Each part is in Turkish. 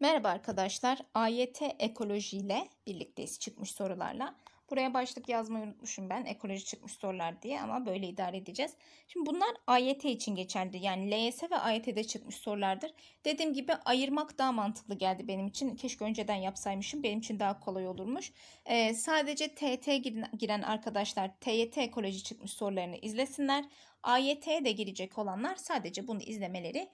Merhaba arkadaşlar. AYT ekoloji ile birlikteyiz çıkmış sorularla. Buraya başlık yazmayı unutmuşum ben. Ekoloji çıkmış sorular diye ama böyle idare edeceğiz. Şimdi bunlar AYT için geçerli. Yani LYS ve AYT'de çıkmış sorulardır. Dediğim gibi ayırmak daha mantıklı geldi benim için. Keşke önceden yapsaymışım. Benim için daha kolay olurmuş. Ee, sadece TT giren arkadaşlar TYT ekoloji çıkmış sorularını izlesinler. AYT'ye de girecek olanlar sadece bunu izlemeleri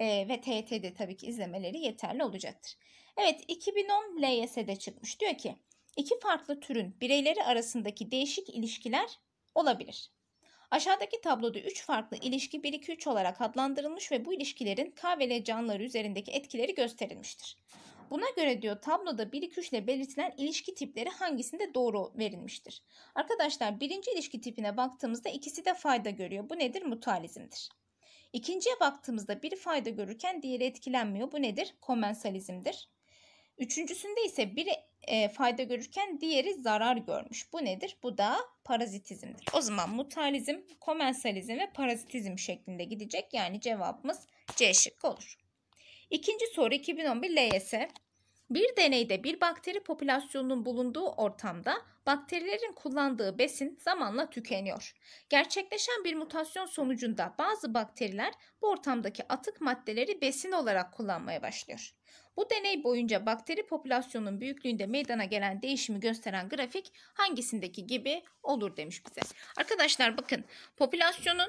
e, ve TYT'de tabii ki izlemeleri yeterli olacaktır. Evet 2010 LYS'de çıkmış. Diyor ki iki farklı türün bireyleri arasındaki değişik ilişkiler olabilir. Aşağıdaki tabloda 3 farklı ilişki 1-2-3 olarak adlandırılmış ve bu ilişkilerin K ve L canlıları üzerindeki etkileri gösterilmiştir. Buna göre diyor tabloda 1-2-3 ile belirtilen ilişki tipleri hangisinde doğru verilmiştir? Arkadaşlar birinci ilişki tipine baktığımızda ikisi de fayda görüyor. Bu nedir? Mutualizmdir. İkinciye baktığımızda biri fayda görürken diğeri etkilenmiyor. Bu nedir? Komensalizmdir. Üçüncüsünde ise biri e, fayda görürken diğeri zarar görmüş. Bu nedir? Bu da parazitizmdir. O zaman mutalizm, komensalizm ve parazitizm şeklinde gidecek. Yani cevabımız C şıkkı olur. İkinci soru 2011 LYS. Bir deneyde bir bakteri popülasyonunun bulunduğu ortamda bakterilerin kullandığı besin zamanla tükeniyor. Gerçekleşen bir mutasyon sonucunda bazı bakteriler bu ortamdaki atık maddeleri besin olarak kullanmaya başlıyor. Bu deney boyunca bakteri popülasyonunun büyüklüğünde meydana gelen değişimi gösteren grafik hangisindeki gibi olur demiş bize. Arkadaşlar bakın popülasyonun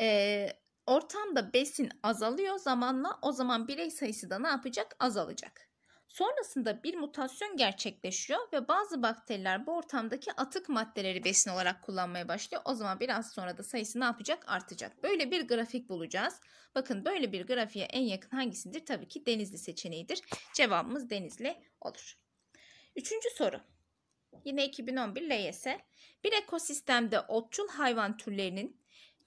e, ortamda besin azalıyor zamanla o zaman birey sayısı da ne yapacak? Azalacak. Sonrasında bir mutasyon gerçekleşiyor ve bazı bakteriler bu ortamdaki atık maddeleri besin olarak kullanmaya başlıyor. O zaman biraz sonra da sayısı ne yapacak? Artacak. Böyle bir grafik bulacağız. Bakın böyle bir grafiğe en yakın hangisidir? Tabii ki denizli seçeneğidir. Cevabımız denizli olur. Üçüncü soru. Yine 2011 LYS. Bir ekosistemde otçul hayvan türlerinin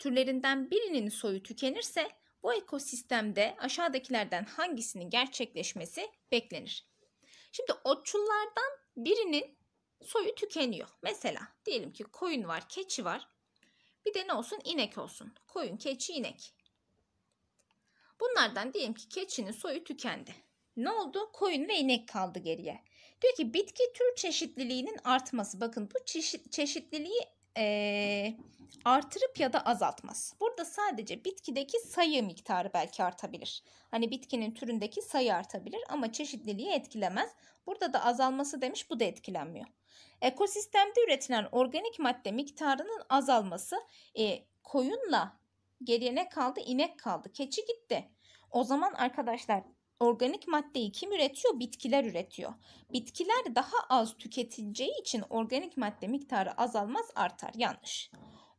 türlerinden birinin soyu tükenirse bu ekosistemde aşağıdakilerden hangisinin gerçekleşmesi beklenir? Şimdi otçullardan birinin soyu tükeniyor. Mesela diyelim ki koyun var, keçi var. Bir de ne olsun? İnek olsun. Koyun, keçi, inek. Bunlardan diyelim ki keçinin soyu tükendi. Ne oldu? Koyun ve inek kaldı geriye. Diyor ki bitki tür çeşitliliğinin artması. Bakın bu çeşit, çeşitliliği e, artırıp ya da azaltmaz. Burada sadece bitkideki sayı miktarı belki artabilir. Hani bitkinin türündeki sayı artabilir ama çeşitliliği etkilemez. Burada da azalması demiş bu da etkilenmiyor. Ekosistemde üretilen organik madde miktarının azalması e, koyunla geriye ne kaldı? İnek kaldı. Keçi gitti. O zaman arkadaşlar organik maddeyi kim üretiyor? Bitkiler üretiyor. Bitkiler daha az tüketileceği için organik madde miktarı azalmaz artar. Yanlış.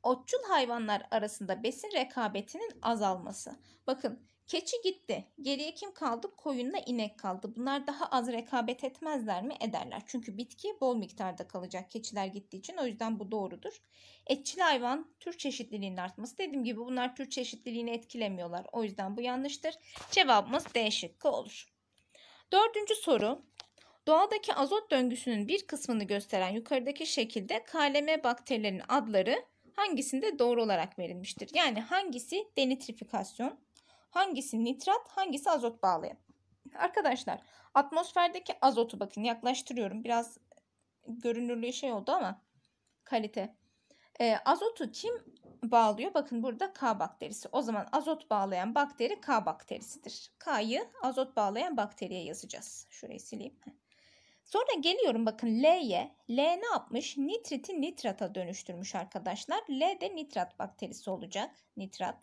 Otçul hayvanlar arasında besin rekabetinin azalması. Bakın Keçi gitti. Geriye kim kaldı? Koyunla inek kaldı. Bunlar daha az rekabet etmezler mi? Ederler. Çünkü bitki bol miktarda kalacak keçiler gittiği için. O yüzden bu doğrudur. Etçil hayvan tür çeşitliliğinin artması. Dediğim gibi bunlar tür çeşitliliğini etkilemiyorlar. O yüzden bu yanlıştır. Cevabımız D şıkkı olur. Dördüncü soru. Doğadaki azot döngüsünün bir kısmını gösteren yukarıdaki şekilde kaleme bakterilerin adları hangisinde doğru olarak verilmiştir? Yani hangisi denitrifikasyon, Hangisi nitrat, hangisi azot bağlayan? Arkadaşlar atmosferdeki azotu bakın yaklaştırıyorum. Biraz görünürlüğü şey oldu ama kalite. E, azotu kim bağlıyor? Bakın burada K bakterisi. O zaman azot bağlayan bakteri K bakterisidir. K'yı azot bağlayan bakteriye yazacağız. Şurayı sileyim. Sonra geliyorum bakın L'ye. L ne yapmış? Nitriti nitrata dönüştürmüş arkadaşlar. L de nitrat bakterisi olacak. Nitrat.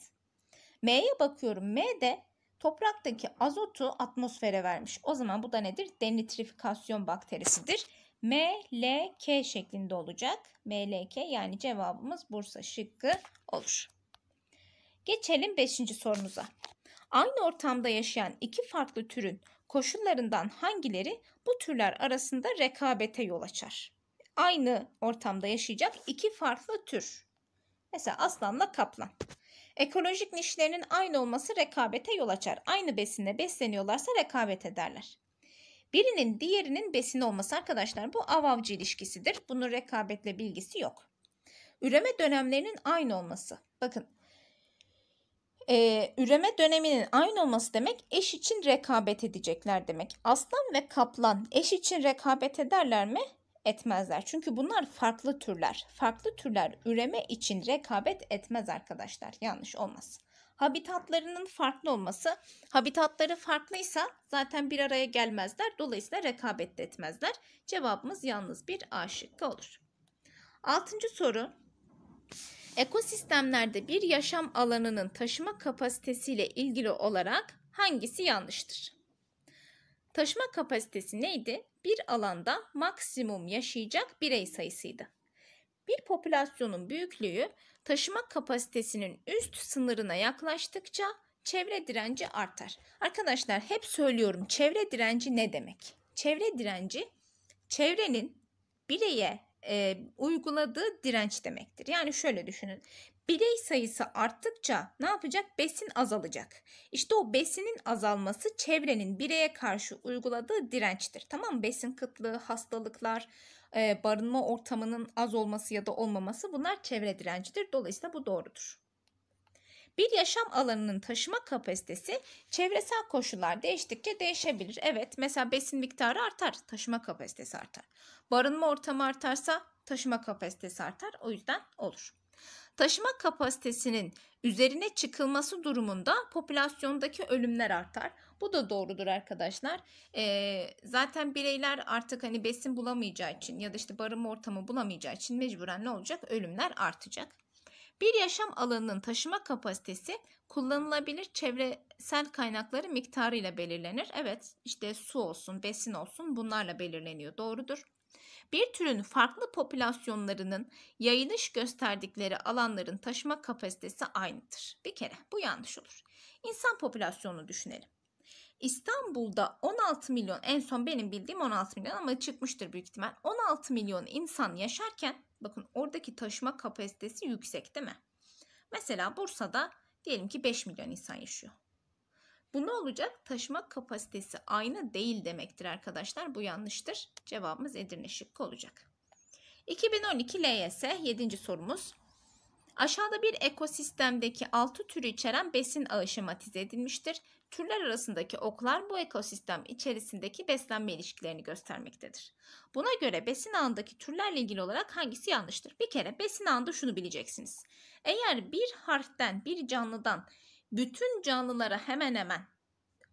M'ye bakıyorum. M de topraktaki azotu atmosfere vermiş. O zaman bu da nedir? Denitrifikasyon bakterisidir. MLK şeklinde olacak. MLK yani cevabımız Bursa şıkkı olur. Geçelim 5. sorumuza. Aynı ortamda yaşayan iki farklı türün koşullarından hangileri bu türler arasında rekabete yol açar? Aynı ortamda yaşayacak iki farklı tür. Mesela aslanla kaplan. Ekolojik nişlerinin aynı olması rekabete yol açar. Aynı besinle besleniyorlarsa rekabet ederler. Birinin diğerinin besini olması arkadaşlar bu avavcı ilişkisidir. Bunun rekabetle bilgisi yok. Üreme dönemlerinin aynı olması. Bakın e, üreme döneminin aynı olması demek eş için rekabet edecekler demek. Aslan ve kaplan eş için rekabet ederler mi? etmezler. Çünkü bunlar farklı türler. Farklı türler üreme için rekabet etmez arkadaşlar. Yanlış olmaz habitatlarının farklı olması. Habitatları farklıysa zaten bir araya gelmezler. Dolayısıyla rekabet de etmezler. Cevabımız yalnız bir A şıkkı olur. Altıncı soru. Ekosistemlerde bir yaşam alanının taşıma kapasitesiyle ilgili olarak hangisi yanlıştır? Taşıma kapasitesi neydi? bir alanda maksimum yaşayacak birey sayısıydı. Bir popülasyonun büyüklüğü taşıma kapasitesinin üst sınırına yaklaştıkça çevre direnci artar. Arkadaşlar hep söylüyorum çevre direnci ne demek? Çevre direnci çevrenin bireye e, uyguladığı direnç demektir. Yani şöyle düşünün birey sayısı arttıkça ne yapacak? Besin azalacak. İşte o besinin azalması çevrenin bireye karşı uyguladığı dirençtir. Tamam mı? Besin kıtlığı, hastalıklar, e, barınma ortamının az olması ya da olmaması bunlar çevre direncidir. Dolayısıyla bu doğrudur. Bir yaşam alanının taşıma kapasitesi çevresel koşullar değiştikçe değişebilir. Evet mesela besin miktarı artar, taşıma kapasitesi artar. Barınma ortamı artarsa taşıma kapasitesi artar. O yüzden olur. Taşıma kapasitesinin üzerine çıkılması durumunda popülasyondaki ölümler artar. Bu da doğrudur arkadaşlar. Ee, zaten bireyler artık hani besin bulamayacağı için ya da işte barınma ortamı bulamayacağı için mecburen ne olacak? Ölümler artacak. Bir yaşam alanının taşıma kapasitesi kullanılabilir çevresel kaynakları miktarıyla belirlenir. Evet işte su olsun, besin olsun bunlarla belirleniyor. Doğrudur. Bir türün farklı popülasyonlarının yayılış gösterdikleri alanların taşıma kapasitesi aynıdır. Bir kere bu yanlış olur. İnsan popülasyonunu düşünelim. İstanbul'da 16 milyon en son benim bildiğim 16 milyon ama çıkmıştır büyük ihtimal. 16 milyon insan yaşarken bakın oradaki taşıma kapasitesi yüksek değil mi? Mesela Bursa'da diyelim ki 5 milyon insan yaşıyor. Bu ne olacak? Taşıma kapasitesi aynı değil demektir arkadaşlar. Bu yanlıştır. Cevabımız Edirne şıkkı olacak. 2012 LYS 7. sorumuz. Aşağıda bir ekosistemdeki 6 türü içeren besin ağı şematize edilmiştir. Türler arasındaki oklar bu ekosistem içerisindeki beslenme ilişkilerini göstermektedir. Buna göre besin ağındaki türlerle ilgili olarak hangisi yanlıştır? Bir kere besin ağında şunu bileceksiniz. Eğer bir harften, bir canlıdan bütün canlılara hemen hemen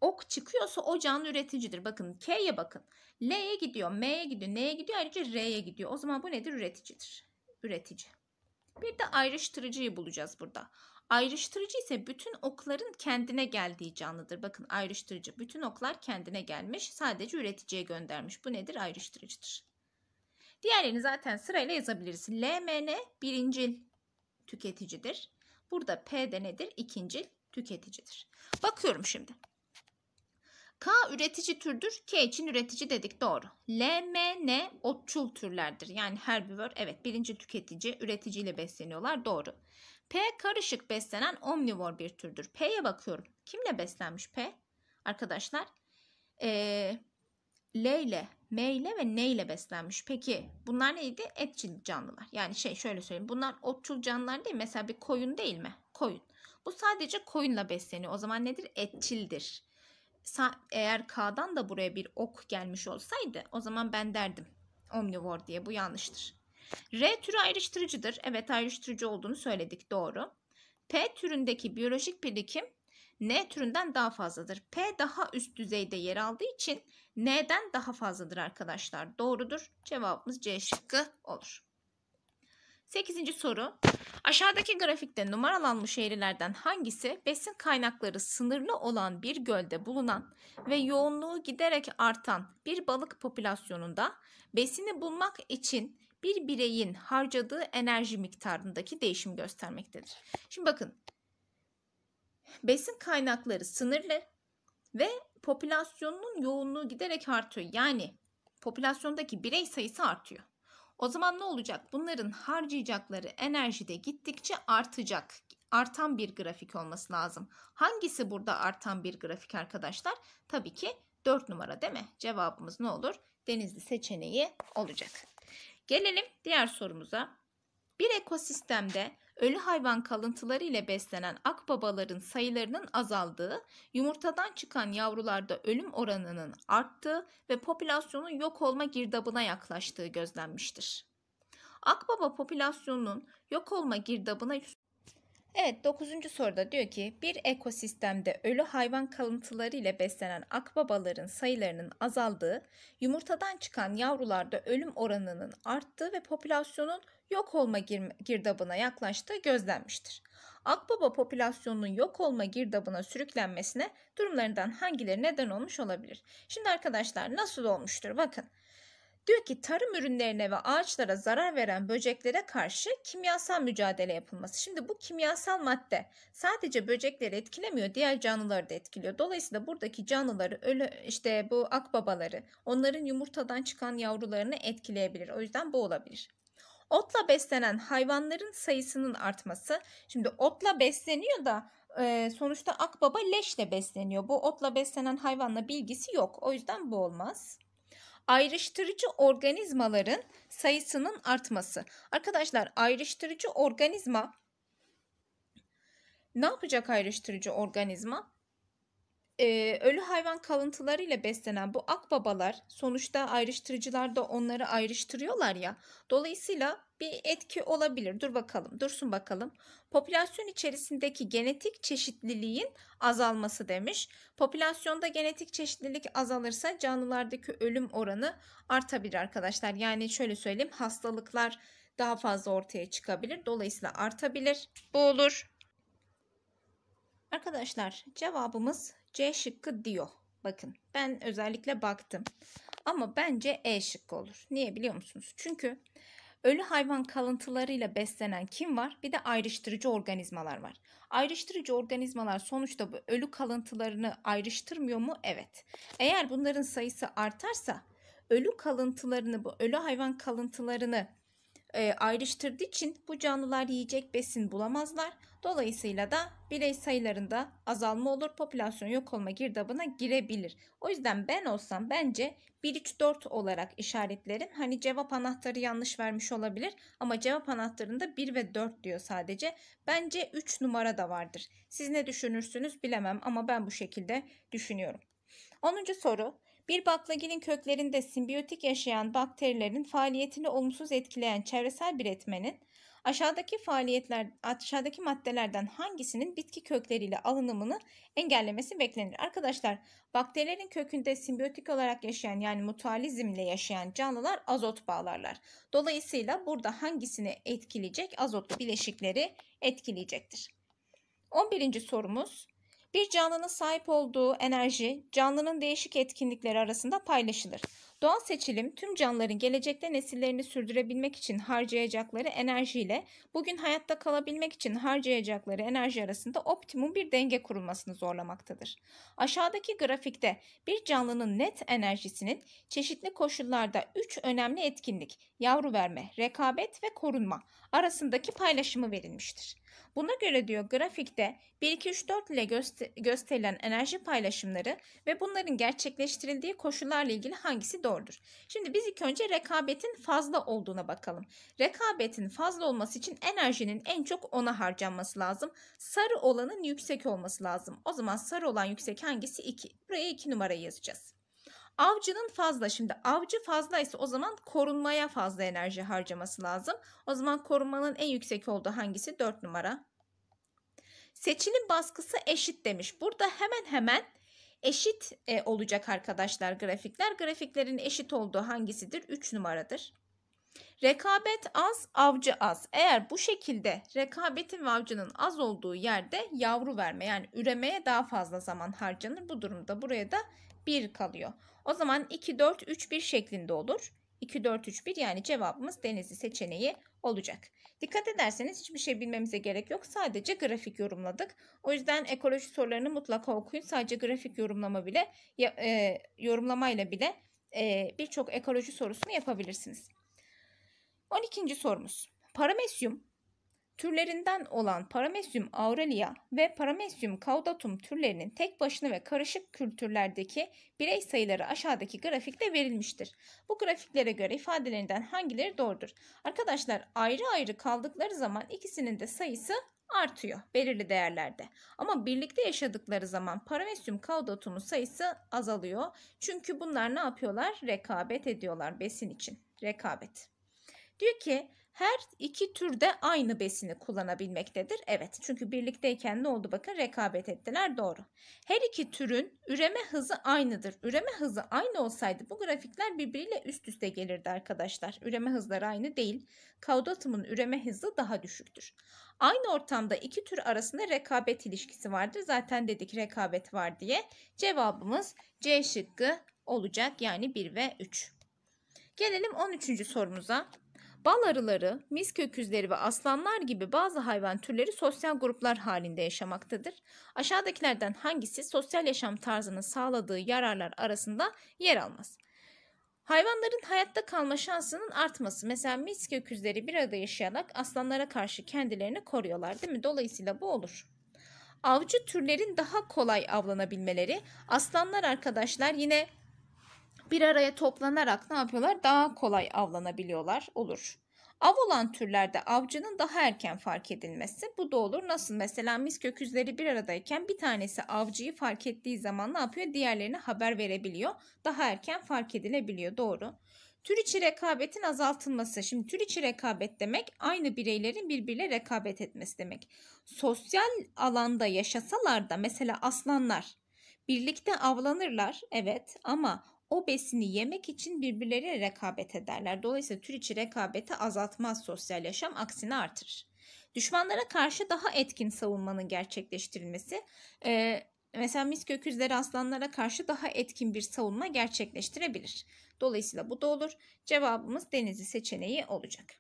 ok çıkıyorsa o canlı üreticidir. Bakın K'ye bakın. L'ye gidiyor, M'ye gidiyor, N'ye gidiyor, ayrıca R'ye gidiyor. O zaman bu nedir? Üreticidir. Üretici. Bir de ayrıştırıcıyı bulacağız burada. Ayrıştırıcı ise bütün okların kendine geldiği canlıdır. Bakın ayrıştırıcı. Bütün oklar kendine gelmiş. Sadece üreticiye göndermiş. Bu nedir? Ayrıştırıcıdır. Diğerlerini zaten sırayla yazabiliriz. LMN birincil tüketicidir. Burada P de nedir? İkincil tüketicidir. Bakıyorum şimdi. K üretici türdür. K için üretici dedik doğru. L, M, N otçul türlerdir. Yani herbivor evet birinci tüketici üreticiyle besleniyorlar doğru. P karışık beslenen omnivor bir türdür. P'ye bakıyorum. Kimle beslenmiş P? Arkadaşlar ee, L ile, M ile ve N ile beslenmiş. Peki bunlar neydi? Etçil canlılar. Yani şey şöyle söyleyeyim. Bunlar otçul canlılar değil. Mesela bir koyun değil mi? Koyun. Bu sadece koyunla besleniyor. O zaman nedir? Etçildir. Eğer K'dan da buraya bir ok gelmiş olsaydı o zaman ben derdim omnivor diye bu yanlıştır. R türü ayrıştırıcıdır. Evet ayrıştırıcı olduğunu söyledik doğru. P türündeki biyolojik birikim N türünden daha fazladır. P daha üst düzeyde yer aldığı için N'den daha fazladır arkadaşlar. Doğrudur. Cevabımız C şıkkı olur. 8. soru. Aşağıdaki grafikte numaralanmış şehirlerden hangisi besin kaynakları sınırlı olan bir gölde bulunan ve yoğunluğu giderek artan bir balık popülasyonunda besini bulmak için bir bireyin harcadığı enerji miktarındaki değişim göstermektedir. Şimdi bakın. Besin kaynakları sınırlı ve popülasyonun yoğunluğu giderek artıyor. Yani popülasyondaki birey sayısı artıyor. O zaman ne olacak? Bunların harcayacakları enerji de gittikçe artacak. Artan bir grafik olması lazım. Hangisi burada artan bir grafik arkadaşlar? Tabii ki 4 numara değil mi? Cevabımız ne olur? Denizli seçeneği olacak. Gelelim diğer sorumuza. Bir ekosistemde ölü hayvan kalıntıları ile beslenen akbabaların sayılarının azaldığı, yumurtadan çıkan yavrularda ölüm oranının arttığı ve popülasyonun yok olma girdabına yaklaştığı gözlenmiştir. Akbaba popülasyonunun yok olma girdabına Evet 9. soruda diyor ki bir ekosistemde ölü hayvan kalıntıları ile beslenen akbabaların sayılarının azaldığı, yumurtadan çıkan yavrularda ölüm oranının arttığı ve popülasyonun yok olma girdabına yaklaştığı gözlenmiştir. Akbaba popülasyonunun yok olma girdabına sürüklenmesine durumlarından hangileri neden olmuş olabilir? Şimdi arkadaşlar nasıl olmuştur bakın. Diyor ki tarım ürünlerine ve ağaçlara zarar veren böceklere karşı kimyasal mücadele yapılması. Şimdi bu kimyasal madde sadece böcekleri etkilemiyor, diğer canlıları da etkiliyor. Dolayısıyla buradaki canlıları, ölü, işte bu akbabaları, onların yumurtadan çıkan yavrularını etkileyebilir. O yüzden bu olabilir. Otla beslenen hayvanların sayısının artması. Şimdi otla besleniyor da sonuçta akbaba leşle besleniyor. Bu otla beslenen hayvanla bilgisi yok. O yüzden bu olmaz ayrıştırıcı organizmaların sayısının artması. Arkadaşlar ayrıştırıcı organizma ne yapacak ayrıştırıcı organizma? e, ölü hayvan kalıntılarıyla beslenen bu akbabalar sonuçta ayrıştırıcılar da onları ayrıştırıyorlar ya. Dolayısıyla bir etki olabilir. Dur bakalım, dursun bakalım. Popülasyon içerisindeki genetik çeşitliliğin azalması demiş. Popülasyonda genetik çeşitlilik azalırsa canlılardaki ölüm oranı artabilir arkadaşlar. Yani şöyle söyleyeyim, hastalıklar daha fazla ortaya çıkabilir. Dolayısıyla artabilir. Bu olur. Arkadaşlar cevabımız C şıkkı diyor. Bakın ben özellikle baktım. Ama bence E şıkkı olur. Niye biliyor musunuz? Çünkü ölü hayvan kalıntılarıyla beslenen kim var? Bir de ayrıştırıcı organizmalar var. Ayrıştırıcı organizmalar sonuçta bu ölü kalıntılarını ayrıştırmıyor mu? Evet. Eğer bunların sayısı artarsa ölü kalıntılarını bu ölü hayvan kalıntılarını e, ayrıştırdığı için bu canlılar yiyecek besin bulamazlar. Dolayısıyla da birey sayılarında azalma olur. Popülasyon yok olma girdabına girebilir. O yüzden ben olsam bence 1-3-4 olarak işaretlerim. Hani cevap anahtarı yanlış vermiş olabilir ama cevap anahtarında 1 ve 4 diyor sadece. Bence 3 numara da vardır. Siz ne düşünürsünüz bilemem ama ben bu şekilde düşünüyorum. 10. soru bir baklagilin köklerinde simbiyotik yaşayan bakterilerin faaliyetini olumsuz etkileyen çevresel bir etmenin aşağıdaki faaliyetler aşağıdaki maddelerden hangisinin bitki kökleriyle alınımını engellemesi beklenir? Arkadaşlar bakterilerin kökünde simbiyotik olarak yaşayan yani mutualizmle yaşayan canlılar azot bağlarlar. Dolayısıyla burada hangisini etkileyecek? azot bileşikleri etkileyecektir. 11. sorumuz bir canlının sahip olduğu enerji canlının değişik etkinlikleri arasında paylaşılır. Doğal seçilim tüm canlıların gelecekte nesillerini sürdürebilmek için harcayacakları enerjiyle bugün hayatta kalabilmek için harcayacakları enerji arasında optimum bir denge kurulmasını zorlamaktadır. Aşağıdaki grafikte bir canlının net enerjisinin çeşitli koşullarda 3 önemli etkinlik, yavru verme, rekabet ve korunma arasındaki paylaşımı verilmiştir. Buna göre diyor grafikte 1, 2, 3, 4 ile göster gösterilen enerji paylaşımları ve bunların gerçekleştirildiği koşullarla ilgili hangisi doğrudur? Şimdi biz ilk önce rekabetin fazla olduğuna bakalım. Rekabetin fazla olması için enerjinin en çok ona harcanması lazım. Sarı olanın yüksek olması lazım. O zaman sarı olan yüksek hangisi? 2. Buraya 2 numarayı yazacağız. Avcının fazla şimdi avcı fazla ise o zaman korunmaya fazla enerji harcaması lazım. O zaman korunmanın en yüksek olduğu hangisi? 4 numara. Seçinin baskısı eşit demiş. Burada hemen hemen eşit e, olacak arkadaşlar grafikler. Grafiklerin eşit olduğu hangisidir? 3 numaradır. Rekabet az, avcı az. Eğer bu şekilde rekabetin ve avcının az olduğu yerde yavru verme yani üremeye daha fazla zaman harcanır. Bu durumda buraya da 1 kalıyor. O zaman 2, 4, 3, 1 şeklinde olur. 2, 4, 3, 1 yani cevabımız denizli seçeneği olacak. Dikkat ederseniz hiçbir şey bilmemize gerek yok. Sadece grafik yorumladık. O yüzden ekoloji sorularını mutlaka okuyun. Sadece grafik yorumlama bile e, yorumlamayla bile e, birçok ekoloji sorusunu yapabilirsiniz. 12. sorumuz. Paramesyum Türlerinden olan Paramecium aurelia ve Paramecium caudatum türlerinin tek başına ve karışık kültürlerdeki birey sayıları aşağıdaki grafikte verilmiştir. Bu grafiklere göre ifadelerinden hangileri doğrudur? Arkadaşlar ayrı ayrı kaldıkları zaman ikisinin de sayısı artıyor belirli değerlerde. Ama birlikte yaşadıkları zaman paramecium caudatum'un sayısı azalıyor. Çünkü bunlar ne yapıyorlar? Rekabet ediyorlar besin için. Rekabet. Diyor ki her iki türde aynı besini kullanabilmektedir. Evet çünkü birlikteyken ne oldu bakın rekabet ettiler doğru. Her iki türün üreme hızı aynıdır. Üreme hızı aynı olsaydı bu grafikler birbiriyle üst üste gelirdi arkadaşlar. Üreme hızları aynı değil. Kaudatımın üreme hızı daha düşüktür. Aynı ortamda iki tür arasında rekabet ilişkisi vardır. Zaten dedik rekabet var diye. Cevabımız C şıkkı olacak yani 1 ve 3. Gelelim 13. sorumuza. Bal arıları, mis köküzleri ve aslanlar gibi bazı hayvan türleri sosyal gruplar halinde yaşamaktadır. Aşağıdakilerden hangisi sosyal yaşam tarzının sağladığı yararlar arasında yer almaz? Hayvanların hayatta kalma şansının artması. Mesela mis köküzleri bir arada yaşayarak aslanlara karşı kendilerini koruyorlar değil mi? Dolayısıyla bu olur. Avcı türlerin daha kolay avlanabilmeleri. Aslanlar arkadaşlar yine bir araya toplanarak ne yapıyorlar? Daha kolay avlanabiliyorlar. Olur. Av olan türlerde avcının daha erken fark edilmesi. Bu da olur. Nasıl mesela mis köküzleri bir aradayken bir tanesi avcıyı fark ettiği zaman ne yapıyor? Diğerlerine haber verebiliyor. Daha erken fark edilebiliyor. Doğru. Tür içi rekabetin azaltılması. Şimdi tür içi rekabet demek aynı bireylerin birbiriyle rekabet etmesi demek. Sosyal alanda yaşasalar da mesela aslanlar birlikte avlanırlar evet ama o besini yemek için birbirleriyle rekabet ederler. Dolayısıyla tür içi rekabeti azaltmaz sosyal yaşam aksine artırır. Düşmanlara karşı daha etkin savunmanın gerçekleştirilmesi e, mesela mis öküzleri aslanlara karşı daha etkin bir savunma gerçekleştirebilir. Dolayısıyla bu da olur. Cevabımız denizi seçeneği olacak.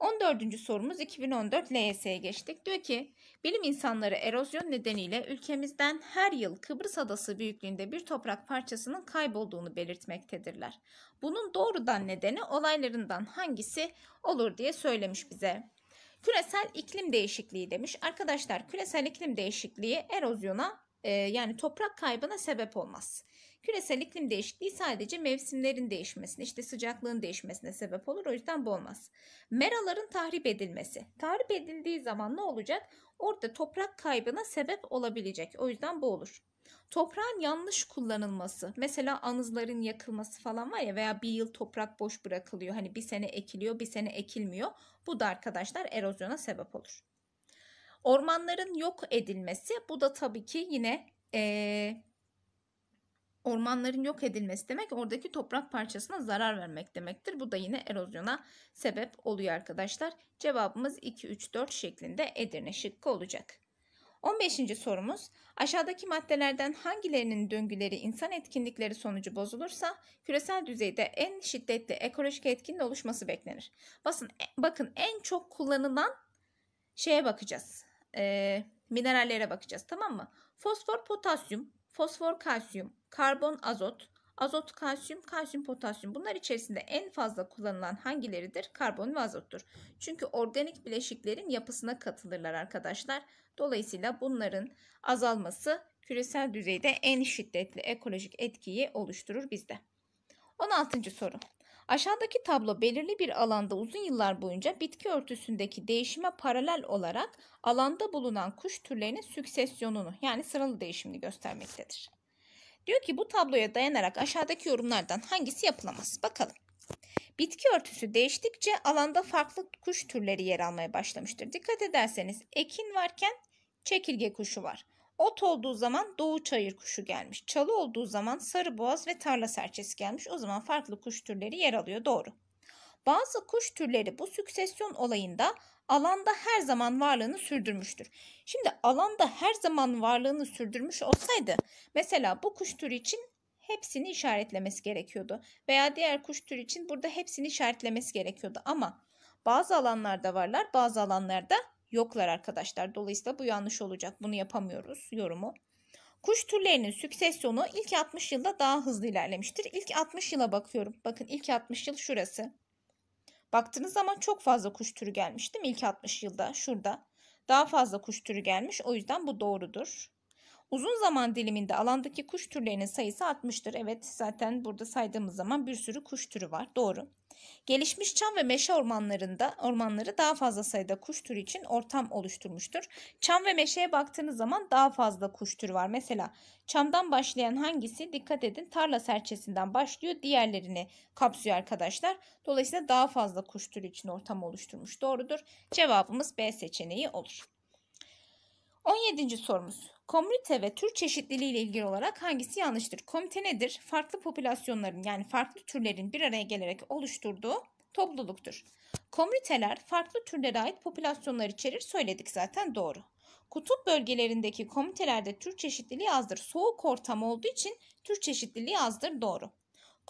14. sorumuz 2014 LYS'ye geçtik. Diyor ki bilim insanları erozyon nedeniyle ülkemizden her yıl Kıbrıs adası büyüklüğünde bir toprak parçasının kaybolduğunu belirtmektedirler. Bunun doğrudan nedeni olaylarından hangisi olur diye söylemiş bize. Küresel iklim değişikliği demiş. Arkadaşlar küresel iklim değişikliği erozyona e, yani toprak kaybına sebep olmaz. Küresel iklim değişikliği sadece mevsimlerin değişmesine, işte sıcaklığın değişmesine sebep olur. O yüzden bu olmaz. Meraların tahrip edilmesi. Tahrip edildiği zaman ne olacak? Orada toprak kaybına sebep olabilecek. O yüzden bu olur. Toprağın yanlış kullanılması, mesela anızların yakılması falan var ya veya bir yıl toprak boş bırakılıyor. Hani bir sene ekiliyor, bir sene ekilmiyor. Bu da arkadaşlar erozyona sebep olur. Ormanların yok edilmesi, bu da tabii ki yine ee, ormanların yok edilmesi demek oradaki toprak parçasına zarar vermek demektir. Bu da yine erozyona sebep oluyor arkadaşlar. Cevabımız 2, 3, 4 şeklinde Edirne şıkkı olacak. 15. sorumuz aşağıdaki maddelerden hangilerinin döngüleri insan etkinlikleri sonucu bozulursa küresel düzeyde en şiddetli ekolojik etkinin oluşması beklenir. Basın, e, bakın en çok kullanılan şeye bakacağız. E, minerallere bakacağız tamam mı? Fosfor potasyum, fosfor kalsiyum, karbon azot, azot kalsiyum, kalsiyum potasyum. Bunlar içerisinde en fazla kullanılan hangileridir? Karbon ve azottur. Çünkü organik bileşiklerin yapısına katılırlar arkadaşlar. Dolayısıyla bunların azalması küresel düzeyde en şiddetli ekolojik etkiyi oluşturur bizde. 16. soru. Aşağıdaki tablo belirli bir alanda uzun yıllar boyunca bitki örtüsündeki değişime paralel olarak alanda bulunan kuş türlerinin süksesyonunu yani sıralı değişimini göstermektedir. Diyor ki bu tabloya dayanarak aşağıdaki yorumlardan hangisi yapılamaz? Bakalım. Bitki örtüsü değiştikçe alanda farklı kuş türleri yer almaya başlamıştır. Dikkat ederseniz ekin varken çekirge kuşu var. Ot olduğu zaman doğu çayır kuşu gelmiş. Çalı olduğu zaman sarı boğaz ve tarla serçesi gelmiş. O zaman farklı kuş türleri yer alıyor. Doğru. Bazı kuş türleri bu süksesyon olayında alanda her zaman varlığını sürdürmüştür. Şimdi alanda her zaman varlığını sürdürmüş olsaydı mesela bu kuş türü için hepsini işaretlemesi gerekiyordu veya diğer kuş türü için burada hepsini işaretlemesi gerekiyordu ama bazı alanlarda varlar, bazı alanlarda yoklar arkadaşlar. Dolayısıyla bu yanlış olacak. Bunu yapamıyoruz yorumu. Kuş türlerinin süksesyonu ilk 60 yılda daha hızlı ilerlemiştir. İlk 60 yıla bakıyorum. Bakın ilk 60 yıl şurası. Baktığınız zaman çok fazla kuş türü gelmiş değil mi ilk 60 yılda şurada. Daha fazla kuş türü gelmiş o yüzden bu doğrudur. Uzun zaman diliminde alandaki kuş türlerinin sayısı 60'tır. Evet zaten burada saydığımız zaman bir sürü kuş türü var. Doğru. Gelişmiş çam ve meşe ormanlarında ormanları daha fazla sayıda kuş türü için ortam oluşturmuştur. Çam ve meşeye baktığınız zaman daha fazla kuş türü var. Mesela çamdan başlayan hangisi dikkat edin tarla serçesinden başlıyor diğerlerini kapsıyor arkadaşlar. Dolayısıyla daha fazla kuş türü için ortam oluşturmuş. Doğrudur. Cevabımız B seçeneği olur. 17. sorumuz. Komünite ve tür çeşitliliği ile ilgili olarak hangisi yanlıştır? Komünite nedir? Farklı popülasyonların yani farklı türlerin bir araya gelerek oluşturduğu topluluktur. Komüniteler farklı türlere ait popülasyonlar içerir söyledik zaten doğru. Kutup bölgelerindeki komünitelerde tür çeşitliliği azdır. Soğuk ortam olduğu için tür çeşitliliği azdır doğru.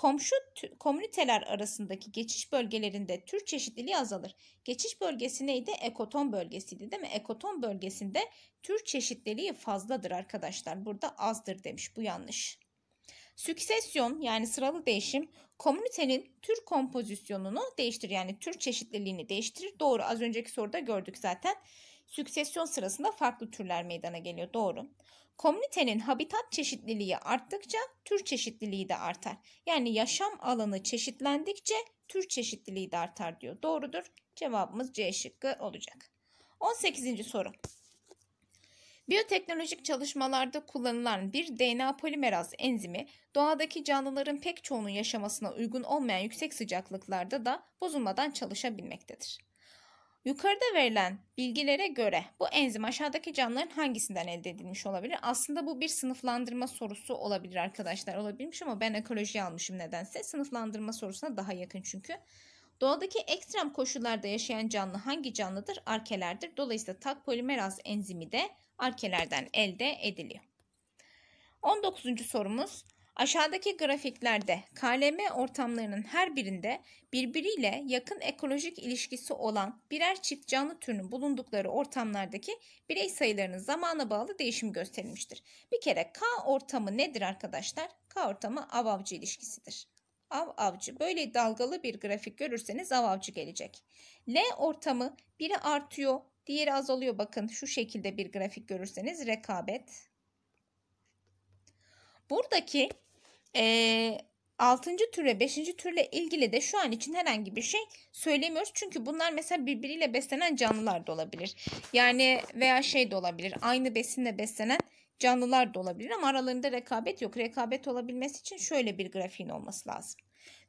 Komşu komüniteler arasındaki geçiş bölgelerinde tür çeşitliliği azalır. Geçiş bölgesi neydi? Ekoton bölgesiydi değil mi? Ekoton bölgesinde tür çeşitliliği fazladır arkadaşlar. Burada azdır demiş. Bu yanlış. Süksesyon yani sıralı değişim komünitenin tür kompozisyonunu değiştirir. Yani tür çeşitliliğini değiştirir. Doğru az önceki soruda gördük zaten. Süksesyon sırasında farklı türler meydana geliyor. Doğru. Komünitenin habitat çeşitliliği arttıkça tür çeşitliliği de artar. Yani yaşam alanı çeşitlendikçe tür çeşitliliği de artar diyor. Doğrudur. Cevabımız C şıkkı olacak. 18. soru. Biyoteknolojik çalışmalarda kullanılan bir DNA polimeraz enzimi doğadaki canlıların pek çoğunun yaşamasına uygun olmayan yüksek sıcaklıklarda da bozulmadan çalışabilmektedir. Yukarıda verilen bilgilere göre bu enzim aşağıdaki canlıların hangisinden elde edilmiş olabilir? Aslında bu bir sınıflandırma sorusu olabilir arkadaşlar. Olabilmiş ama ben ekoloji almışım nedense. Sınıflandırma sorusuna daha yakın çünkü. Doğadaki ekstrem koşullarda yaşayan canlı hangi canlıdır? Arkelerdir. Dolayısıyla tak polimeraz enzimi de arkelerden elde ediliyor. 19. sorumuz Aşağıdaki grafiklerde KLM ortamlarının her birinde birbiriyle yakın ekolojik ilişkisi olan birer çift canlı türünün bulundukları ortamlardaki birey sayılarının zamana bağlı değişim gösterilmiştir. Bir kere K ortamı nedir arkadaşlar? K ortamı av-avcı ilişkisidir. Av-avcı böyle dalgalı bir grafik görürseniz av-avcı gelecek. L ortamı biri artıyor, diğeri azalıyor. Bakın şu şekilde bir grafik görürseniz rekabet Buradaki e, 6. türle 5. türle ilgili de şu an için herhangi bir şey söylemiyoruz. Çünkü bunlar mesela birbiriyle beslenen canlılar da olabilir. Yani veya şey de olabilir. Aynı besinle beslenen canlılar da olabilir ama aralarında rekabet yok. Rekabet olabilmesi için şöyle bir grafiğin olması lazım.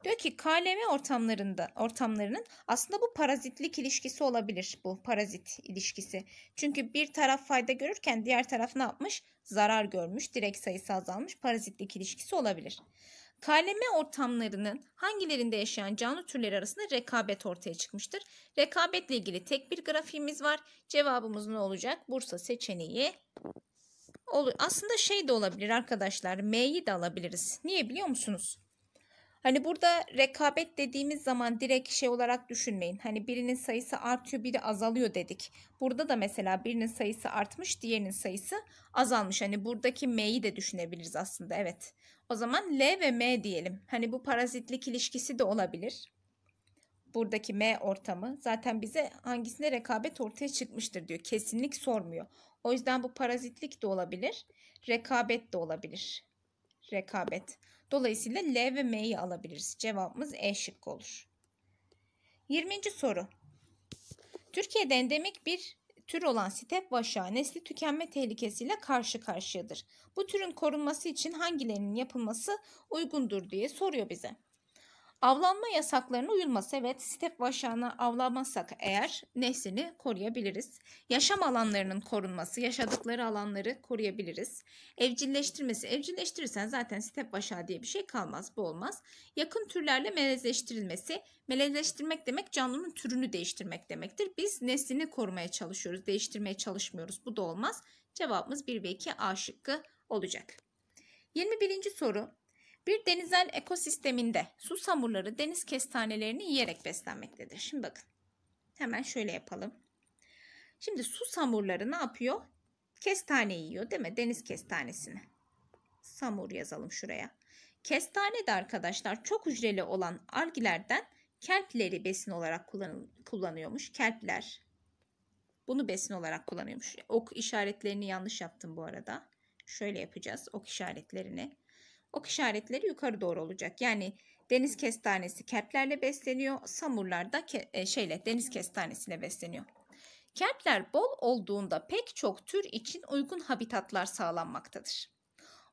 Diyor ki KLM ortamlarında ortamlarının aslında bu parazitlik ilişkisi olabilir bu parazit ilişkisi. Çünkü bir taraf fayda görürken diğer taraf ne yapmış? Zarar görmüş, direkt sayısı azalmış parazitlik ilişkisi olabilir. KLM ortamlarının hangilerinde yaşayan canlı türleri arasında rekabet ortaya çıkmıştır? Rekabetle ilgili tek bir grafiğimiz var. Cevabımız ne olacak? Bursa seçeneği olur. Aslında şey de olabilir arkadaşlar. M'yi de alabiliriz. Niye biliyor musunuz? Hani burada rekabet dediğimiz zaman direkt şey olarak düşünmeyin. Hani birinin sayısı artıyor, biri azalıyor dedik. Burada da mesela birinin sayısı artmış, diğerinin sayısı azalmış. Hani buradaki M'yi de düşünebiliriz aslında. Evet. O zaman L ve M diyelim. Hani bu parazitlik ilişkisi de olabilir. Buradaki M ortamı zaten bize hangisinde rekabet ortaya çıkmıştır diyor. Kesinlik sormuyor. O yüzden bu parazitlik de olabilir, rekabet de olabilir. Rekabet. Dolayısıyla L ve M'yi alabiliriz. Cevabımız E şıkkı olur. 20. soru. Türkiye'de endemik bir tür olan sitep başağı nesli tükenme tehlikesiyle karşı karşıyadır. Bu türün korunması için hangilerinin yapılması uygundur diye soruyor bize. Avlanma yasaklarına uyulması evet step başağına avlamazsak eğer neslini koruyabiliriz. Yaşam alanlarının korunması, yaşadıkları alanları koruyabiliriz. Evcilleştirmesi, evcilleştirirsen zaten step başağı diye bir şey kalmaz, bu olmaz. Yakın türlerle melezleştirilmesi, melezleştirmek demek canlının türünü değiştirmek demektir. Biz neslini korumaya çalışıyoruz, değiştirmeye çalışmıyoruz, bu da olmaz. Cevabımız 1 ve 2 A şıkkı olacak. 21. soru bir denizel ekosisteminde su samurları deniz kestanelerini yiyerek beslenmektedir. Şimdi bakın. Hemen şöyle yapalım. Şimdi su samurları ne yapıyor? Kestane yiyor değil mi? Deniz kestanesini. Samur yazalım şuraya. Kestane de arkadaşlar çok hücreli olan algilerden kelpleri besin olarak kullanıyormuş. Kelpler. Bunu besin olarak kullanıyormuş. Ok işaretlerini yanlış yaptım bu arada. Şöyle yapacağız ok işaretlerini. Ok işaretleri yukarı doğru olacak. Yani deniz kestanesi kerplerle besleniyor. Samurlar da ke, e, şeyle deniz kestanesiyle besleniyor. Kerpler bol olduğunda pek çok tür için uygun habitatlar sağlanmaktadır.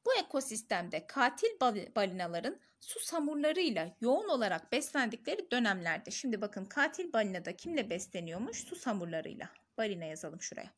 Bu ekosistemde katil balinaların su samurlarıyla yoğun olarak beslendikleri dönemlerde. Şimdi bakın katil balina da kimle besleniyormuş? Su samurlarıyla. Balina yazalım şuraya.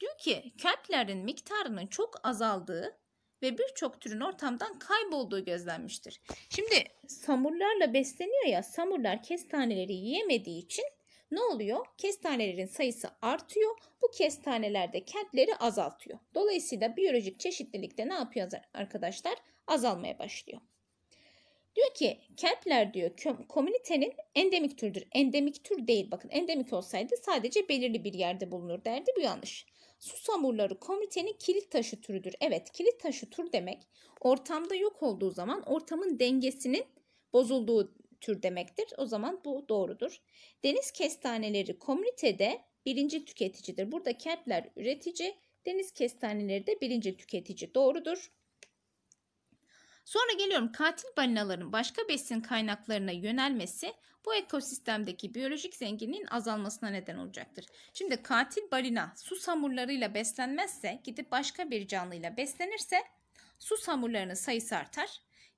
Diyor ki kerplerin miktarının çok azaldığı ve birçok türün ortamdan kaybolduğu gözlenmiştir. Şimdi samurlarla besleniyor ya samurlar kestaneleri yiyemediği için ne oluyor? Kestanelerin sayısı artıyor. Bu kestaneler de kentleri azaltıyor. Dolayısıyla biyolojik çeşitlilik de ne yapıyor arkadaşlar? Azalmaya başlıyor. Diyor ki kelpler diyor komünitenin endemik türdür. Endemik tür değil bakın endemik olsaydı sadece belirli bir yerde bulunur derdi bu yanlış. Sus hamurları komitenin kilit taşı türüdür. Evet kilit taşı tür demek ortamda yok olduğu zaman ortamın dengesinin bozulduğu tür demektir. O zaman bu doğrudur. Deniz kestaneleri komünitede birinci tüketicidir. Burada kentler üretici, deniz kestaneleri de birinci tüketici. Doğrudur. Sonra geliyorum katil balinaların başka besin kaynaklarına yönelmesi bu ekosistemdeki biyolojik zenginliğin azalmasına neden olacaktır. Şimdi katil balina su samurlarıyla beslenmezse gidip başka bir canlıyla beslenirse su samurlarının sayısı artar.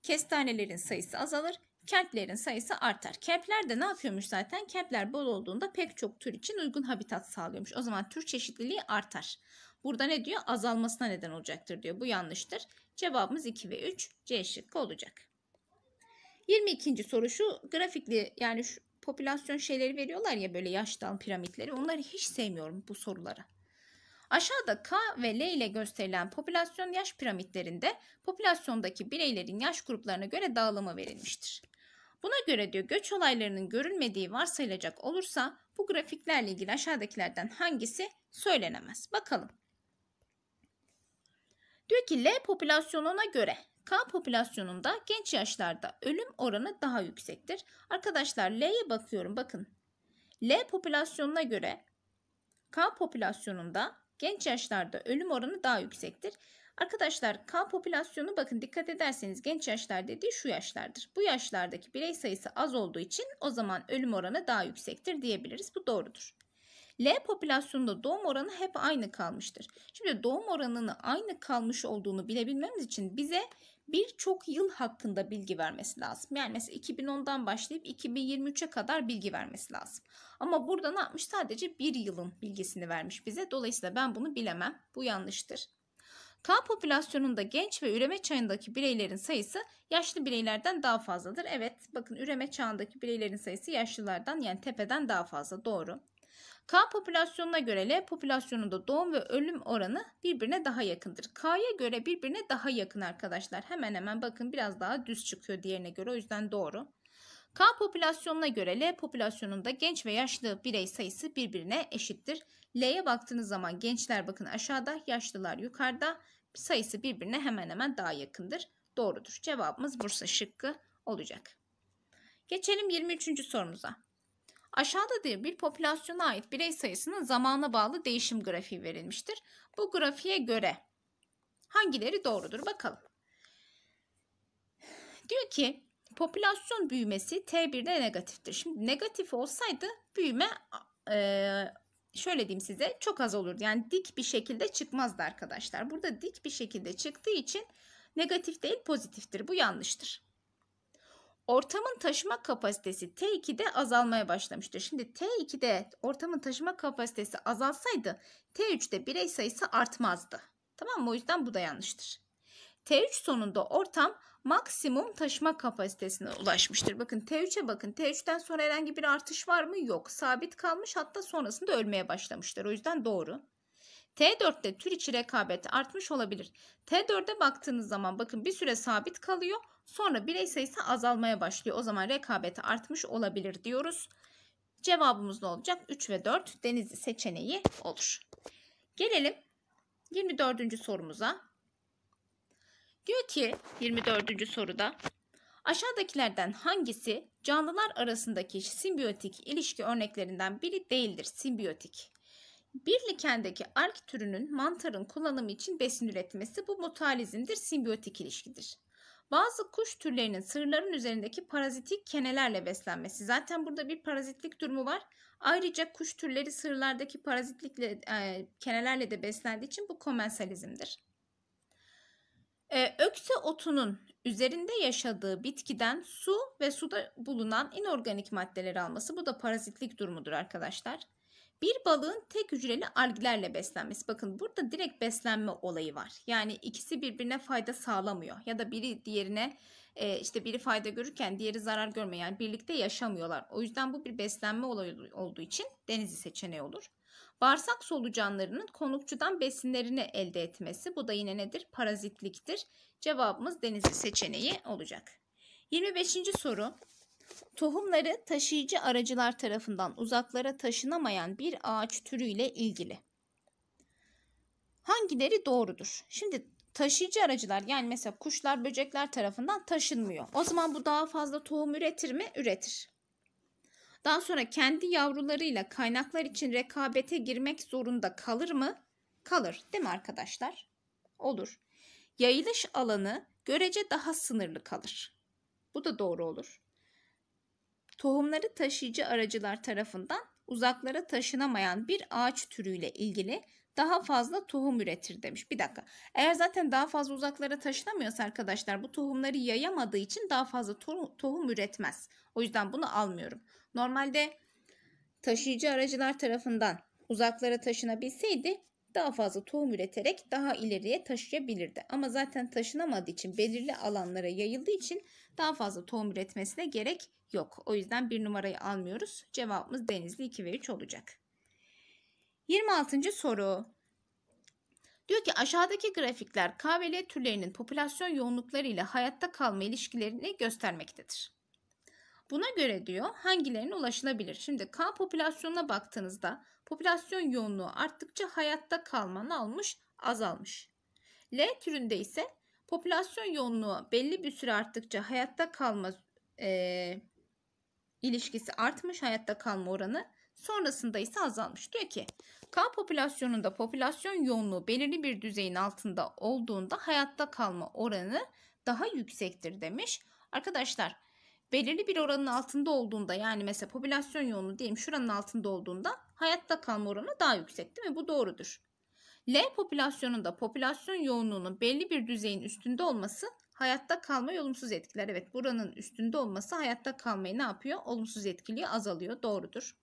Kestanelerin sayısı azalır. Kelplerin sayısı artar. Kelpler de ne yapıyormuş zaten? Kelpler bol olduğunda pek çok tür için uygun habitat sağlıyormuş. O zaman tür çeşitliliği artar. Burada ne diyor? Azalmasına neden olacaktır diyor. Bu yanlıştır. Cevabımız 2 ve 3 C şıkkı olacak. 22. soru şu grafikli yani şu popülasyon şeyleri veriyorlar ya böyle yaş dal piramitleri. Onları hiç sevmiyorum bu soruları. Aşağıda K ve L ile gösterilen popülasyon yaş piramitlerinde popülasyondaki bireylerin yaş gruplarına göre dağılımı verilmiştir. Buna göre diyor göç olaylarının görülmediği varsayılacak olursa bu grafiklerle ilgili aşağıdakilerden hangisi söylenemez. Bakalım. Diyor ki L popülasyonuna göre K popülasyonunda genç yaşlarda ölüm oranı daha yüksektir. Arkadaşlar L'ye bakıyorum bakın. L popülasyonuna göre K popülasyonunda genç yaşlarda ölüm oranı daha yüksektir. Arkadaşlar K popülasyonu bakın dikkat ederseniz genç yaşlar dediği şu yaşlardır. Bu yaşlardaki birey sayısı az olduğu için o zaman ölüm oranı daha yüksektir diyebiliriz. Bu doğrudur. L popülasyonunda doğum oranı hep aynı kalmıştır. Şimdi doğum oranını aynı kalmış olduğunu bilebilmemiz için bize birçok yıl hakkında bilgi vermesi lazım. Yani mesela 2010'dan başlayıp 2023'e kadar bilgi vermesi lazım. Ama burada ne yapmış? Sadece bir yılın bilgisini vermiş bize. Dolayısıyla ben bunu bilemem. Bu yanlıştır. K popülasyonunda genç ve üreme çağındaki bireylerin sayısı yaşlı bireylerden daha fazladır. Evet bakın üreme çağındaki bireylerin sayısı yaşlılardan yani tepeden daha fazla doğru. K popülasyonuna göre L popülasyonunda doğum ve ölüm oranı birbirine daha yakındır. K'ya göre birbirine daha yakın arkadaşlar. Hemen hemen bakın biraz daha düz çıkıyor diğerine göre o yüzden doğru. K popülasyonuna göre L popülasyonunda genç ve yaşlı birey sayısı birbirine eşittir. L'ye baktığınız zaman gençler bakın aşağıda, yaşlılar yukarıda. Sayısı birbirine hemen hemen daha yakındır. Doğrudur. Cevabımız Bursa şıkkı olacak. Geçelim 23. sorumuza. Aşağıda diye bir popülasyona ait birey sayısının zamana bağlı değişim grafiği verilmiştir. Bu grafiğe göre hangileri doğrudur bakalım. Diyor ki popülasyon büyümesi T1'de negatiftir. Şimdi negatif olsaydı büyüme e, şöyle diyeyim size çok az olurdu. Yani dik bir şekilde çıkmazdı arkadaşlar. Burada dik bir şekilde çıktığı için negatif değil pozitiftir. Bu yanlıştır ortamın taşıma kapasitesi T2'de azalmaya başlamıştır. Şimdi T2'de ortamın taşıma kapasitesi azalsaydı t 3de birey sayısı artmazdı. Tamam mı? O yüzden bu da yanlıştır. T3 sonunda ortam maksimum taşıma kapasitesine ulaşmıştır. Bakın T3'e bakın. T3'ten sonra herhangi bir artış var mı? Yok. Sabit kalmış hatta sonrasında ölmeye başlamıştır. O yüzden doğru. T4'te tür içi rekabet artmış olabilir. T4'e baktığınız zaman bakın bir süre sabit kalıyor. Sonra birey sayısı azalmaya başlıyor. O zaman rekabeti artmış olabilir diyoruz. Cevabımız ne olacak? 3 ve 4 denizli seçeneği olur. Gelelim 24. sorumuza. Diyor ki 24. soruda aşağıdakilerden hangisi canlılar arasındaki simbiyotik ilişki örneklerinden biri değildir? Simbiyotik. Bir likendeki ark türünün mantarın kullanımı için besin üretmesi bu mutualizmdir, simbiyotik ilişkidir. Bazı kuş türlerinin sırların üzerindeki parazitik kenelerle beslenmesi. Zaten burada bir parazitlik durumu var. Ayrıca kuş türleri sırlardaki parazitlikle e, kenelerle de beslendiği için bu komensalizmdir. E, ökse otunun üzerinde yaşadığı bitkiden su ve suda bulunan inorganik maddeleri alması bu da parazitlik durumudur arkadaşlar. Bir balığın tek hücreli algilerle beslenmesi. Bakın burada direkt beslenme olayı var. Yani ikisi birbirine fayda sağlamıyor. Ya da biri diğerine e, işte biri fayda görürken diğeri zarar görmüyor. Yani birlikte yaşamıyorlar. O yüzden bu bir beslenme olayı olduğu için denizi seçeneği olur. Bağırsak solucanlarının konukçudan besinlerini elde etmesi. Bu da yine nedir? Parazitliktir. Cevabımız denizi seçeneği olacak. 25. soru. Tohumları taşıyıcı aracılar tarafından uzaklara taşınamayan bir ağaç türüyle ilgili. Hangileri doğrudur? Şimdi taşıyıcı aracılar yani mesela kuşlar, böcekler tarafından taşınmıyor. O zaman bu daha fazla tohum üretir mi? Üretir. Daha sonra kendi yavrularıyla kaynaklar için rekabete girmek zorunda kalır mı? Kalır, değil mi arkadaşlar? Olur. Yayılış alanı görece daha sınırlı kalır. Bu da doğru olur tohumları taşıyıcı aracılar tarafından uzaklara taşınamayan bir ağaç türüyle ilgili daha fazla tohum üretir demiş. Bir dakika. Eğer zaten daha fazla uzaklara taşınamıyorsa arkadaşlar bu tohumları yayamadığı için daha fazla to tohum üretmez. O yüzden bunu almıyorum. Normalde taşıyıcı aracılar tarafından uzaklara taşınabilseydi daha fazla tohum üreterek daha ileriye taşıyabilirdi. Ama zaten taşınamadığı için belirli alanlara yayıldığı için daha fazla tohum üretmesine gerek yok. O yüzden bir numarayı almıyoruz. Cevabımız Denizli 2 ve 3 olacak. 26. soru. Diyor ki aşağıdaki grafikler K ve L türlerinin popülasyon yoğunlukları ile hayatta kalma ilişkilerini göstermektedir. Buna göre diyor hangilerine ulaşılabilir? Şimdi K popülasyonuna baktığınızda popülasyon yoğunluğu arttıkça hayatta kalma ne olmuş? Azalmış. L türünde ise popülasyon yoğunluğu belli bir süre arttıkça hayatta kalma e, ilişkisi artmış hayatta kalma oranı sonrasında ise azalmış. Diyor ki K popülasyonunda popülasyon yoğunluğu belirli bir düzeyin altında olduğunda hayatta kalma oranı daha yüksektir demiş. Arkadaşlar belirli bir oranın altında olduğunda yani mesela popülasyon yoğunluğu diyelim şuranın altında olduğunda hayatta kalma oranı daha yüksek değil mi? Bu doğrudur. L popülasyonunda popülasyon yoğunluğunun belli bir düzeyin üstünde olması Hayatta kalma olumsuz etkiler. Evet buranın üstünde olması hayatta kalmayı ne yapıyor? Olumsuz etkiliyor, azalıyor. Doğrudur.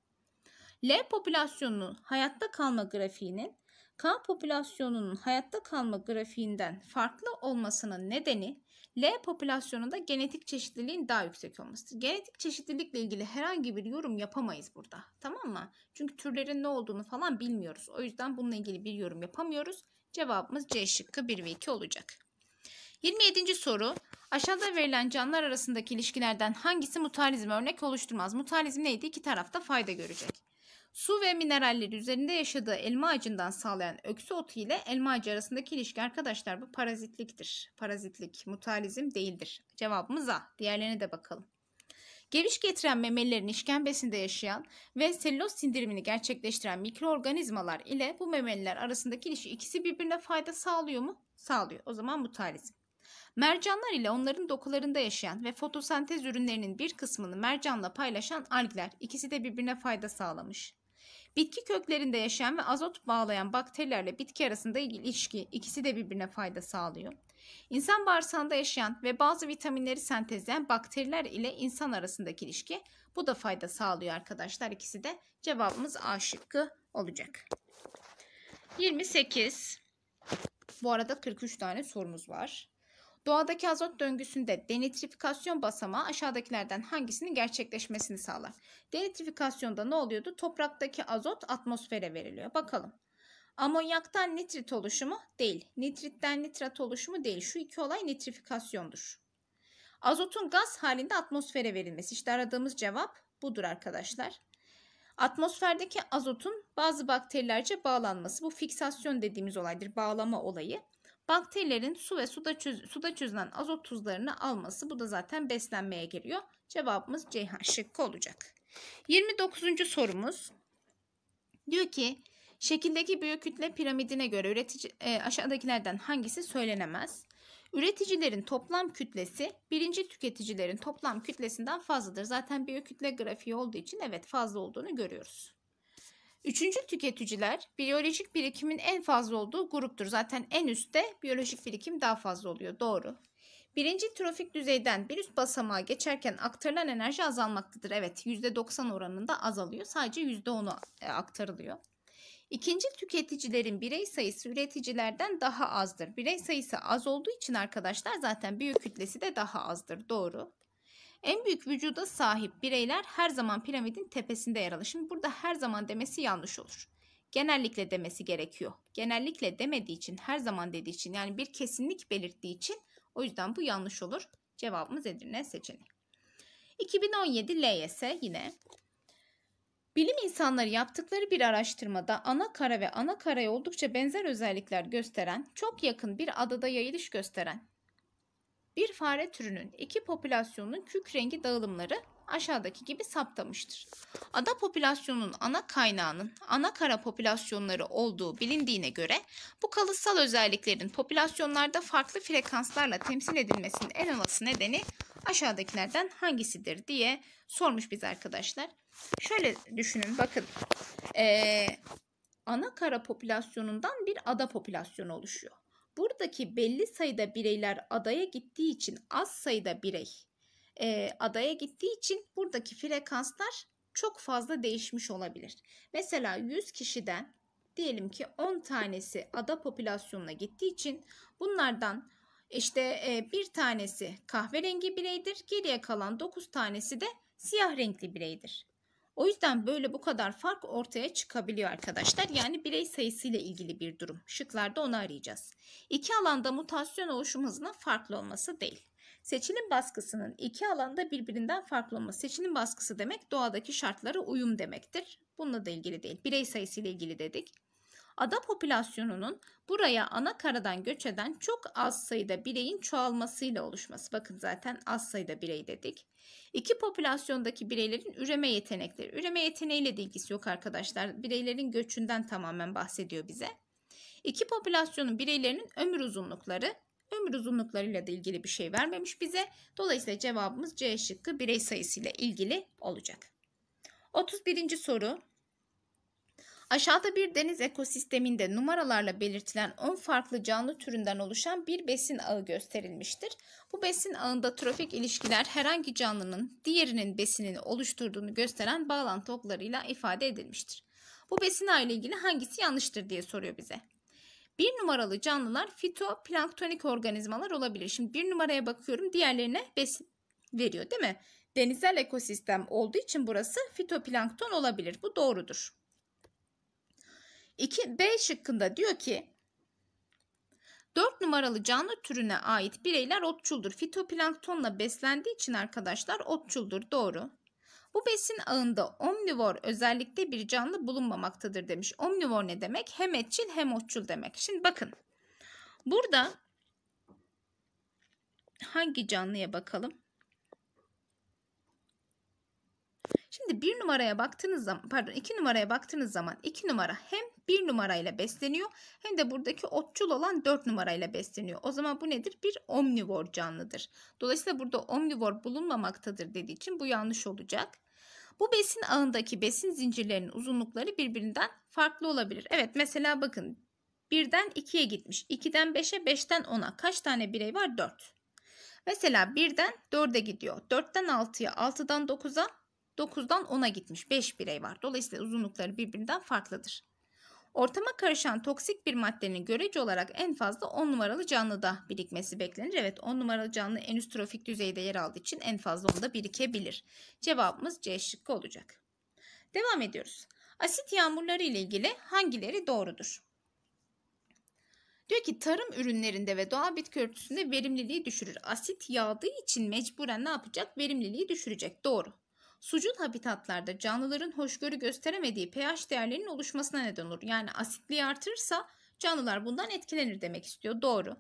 L popülasyonunun hayatta kalma grafiğinin K popülasyonunun hayatta kalma grafiğinden farklı olmasının nedeni L popülasyonunda genetik çeşitliliğin daha yüksek olmasıdır. Genetik çeşitlilikle ilgili herhangi bir yorum yapamayız burada. Tamam mı? Çünkü türlerin ne olduğunu falan bilmiyoruz. O yüzden bununla ilgili bir yorum yapamıyoruz. Cevabımız C şıkkı 1 ve 2 olacak. 27. soru. Aşağıda verilen canlılar arasındaki ilişkilerden hangisi mutalizm örnek oluşturmaz? Mutalizm neydi? İki tarafta fayda görecek. Su ve mineralleri üzerinde yaşadığı elma ağacından sağlayan öksü otu ile elma ağacı arasındaki ilişki arkadaşlar bu parazitliktir. Parazitlik mutalizm değildir. Cevabımız A. Diğerlerine de bakalım. Geviş getiren memelilerin işkembesinde yaşayan ve selüloz sindirimini gerçekleştiren mikroorganizmalar ile bu memeliler arasındaki ilişki ikisi birbirine fayda sağlıyor mu? Sağlıyor. O zaman mutalizm. Mercanlar ile onların dokularında yaşayan ve fotosentez ürünlerinin bir kısmını mercanla paylaşan algler ikisi de birbirine fayda sağlamış. Bitki köklerinde yaşayan ve azot bağlayan bakterilerle bitki arasında ilişki ikisi de birbirine fayda sağlıyor. İnsan bağırsağında yaşayan ve bazı vitaminleri sentezleyen bakteriler ile insan arasındaki ilişki bu da fayda sağlıyor arkadaşlar. İkisi de cevabımız A şıkkı olacak. 28. Bu arada 43 tane sorumuz var. Doğadaki azot döngüsünde denitrifikasyon basamağı aşağıdakilerden hangisinin gerçekleşmesini sağlar? Denitrifikasyonda ne oluyordu? Topraktaki azot atmosfere veriliyor. Bakalım. Amonyaktan nitrit oluşumu değil. Nitritten nitrat oluşumu değil. Şu iki olay nitrifikasyondur. Azotun gaz halinde atmosfere verilmesi. İşte aradığımız cevap budur arkadaşlar. Atmosferdeki azotun bazı bakterilerce bağlanması bu fiksasyon dediğimiz olaydır, bağlama olayı. Bakterilerin su ve suda, çöz suda çözünen azot tuzlarını alması bu da zaten beslenmeye giriyor. Cevabımız Ceyhan şıkkı olacak. 29. sorumuz. Diyor ki şekildeki büyük kütle piramidine göre üretici, e, aşağıdakilerden hangisi söylenemez? Üreticilerin toplam kütlesi birinci tüketicilerin toplam kütlesinden fazladır. Zaten büyük kütle grafiği olduğu için evet fazla olduğunu görüyoruz. Üçüncü tüketiciler biyolojik birikimin en fazla olduğu gruptur. Zaten en üstte biyolojik birikim daha fazla oluyor. Doğru. Birinci trofik düzeyden bir üst basamağa geçerken aktarılan enerji azalmaktadır. Evet %90 oranında azalıyor. Sadece %10'u e, aktarılıyor. İkinci tüketicilerin birey sayısı üreticilerden daha azdır. Birey sayısı az olduğu için arkadaşlar zaten büyük kütlesi de daha azdır. Doğru. En büyük vücuda sahip bireyler her zaman piramidin tepesinde yer alır. Şimdi burada her zaman demesi yanlış olur. Genellikle demesi gerekiyor. Genellikle demediği için, her zaman dediği için yani bir kesinlik belirttiği için o yüzden bu yanlış olur. Cevabımız Edirne seçeneği. 2017 LYS yine Bilim insanları yaptıkları bir araştırmada ana kara ve ana karaya oldukça benzer özellikler gösteren, çok yakın bir adada yayılış gösteren bir fare türünün iki popülasyonun kük rengi dağılımları aşağıdaki gibi saptamıştır. Ada popülasyonunun ana kaynağının ana kara popülasyonları olduğu bilindiğine göre bu kalıtsal özelliklerin popülasyonlarda farklı frekanslarla temsil edilmesinin en olası nedeni aşağıdakilerden hangisidir diye sormuş biz arkadaşlar. Şöyle düşünün bakın ee, ana kara popülasyonundan bir ada popülasyonu oluşuyor. Buradaki belli sayıda bireyler adaya gittiği için az sayıda birey e, adaya gittiği için buradaki frekanslar çok fazla değişmiş olabilir. Mesela 100 kişiden diyelim ki 10 tanesi ada popülasyonuna gittiği için bunlardan işte e, bir tanesi kahverengi bireydir. Geriye kalan 9 tanesi de siyah renkli bireydir. O yüzden böyle bu kadar fark ortaya çıkabiliyor arkadaşlar. Yani birey sayısı ile ilgili bir durum. Şıklarda onu arayacağız. İki alanda mutasyon oluşum hızının farklı olması değil. Seçilim baskısının iki alanda birbirinden farklı olması. Seçilim baskısı demek doğadaki şartlara uyum demektir. Bununla da ilgili değil. Birey sayısı ile ilgili dedik ada popülasyonunun buraya ana karadan göç eden çok az sayıda bireyin çoğalmasıyla oluşması. Bakın zaten az sayıda birey dedik. İki popülasyondaki bireylerin üreme yetenekleri. Üreme yeteneğiyle de ilgisi yok arkadaşlar. Bireylerin göçünden tamamen bahsediyor bize. İki popülasyonun bireylerinin ömür uzunlukları ömür uzunluklarıyla da ilgili bir şey vermemiş bize. Dolayısıyla cevabımız C şıkkı birey sayısıyla ilgili olacak. 31. soru Aşağıda bir deniz ekosisteminde numaralarla belirtilen 10 farklı canlı türünden oluşan bir besin ağı gösterilmiştir. Bu besin ağında trofik ilişkiler herhangi canlının diğerinin besinini oluşturduğunu gösteren bağlantı oklarıyla ifade edilmiştir. Bu besin ağı ile ilgili hangisi yanlıştır diye soruyor bize. Bir numaralı canlılar fitoplanktonik organizmalar olabilir. Şimdi bir numaraya bakıyorum diğerlerine besin veriyor değil mi? Denizel ekosistem olduğu için burası fitoplankton olabilir. Bu doğrudur. 2, B şıkkında diyor ki 4 numaralı canlı türüne ait bireyler otçuldur. Fitoplanktonla beslendiği için arkadaşlar otçuldur. Doğru. Bu besin ağında omnivor özellikle bir canlı bulunmamaktadır demiş. Omnivor ne demek? Hem etçil hem otçul demek. Şimdi bakın. Burada hangi canlıya bakalım? Şimdi bir numaraya baktığınız zaman pardon iki numaraya baktığınız zaman iki numara hem bir numarayla besleniyor hem de buradaki otçul olan dört numarayla besleniyor. O zaman bu nedir? Bir omnivor canlıdır. Dolayısıyla burada omnivor bulunmamaktadır dediği için bu yanlış olacak. Bu besin ağındaki besin zincirlerinin uzunlukları birbirinden farklı olabilir. Evet mesela bakın birden ikiye gitmiş. 2'den 5'e 5'ten 10'a kaç tane birey var? 4. Mesela 1'den 4'e gidiyor. 4'ten 6'ya 6'dan 9'a 9'dan 10'a gitmiş 5 birey var. Dolayısıyla uzunlukları birbirinden farklıdır. Ortama karışan toksik bir maddenin görece olarak en fazla 10 numaralı canlıda birikmesi beklenir. Evet 10 numaralı canlı en üst trofik düzeyde yer aldığı için en fazla onda birikebilir. Cevabımız C şıkkı olacak. Devam ediyoruz. Asit yağmurları ile ilgili hangileri doğrudur? Diyor ki tarım ürünlerinde ve doğal bitki örtüsünde verimliliği düşürür. Asit yağdığı için mecburen ne yapacak? Verimliliği düşürecek. Doğru sucul habitatlarda canlıların hoşgörü gösteremediği pH değerlerinin oluşmasına neden olur. Yani asitliği artırırsa canlılar bundan etkilenir demek istiyor. Doğru.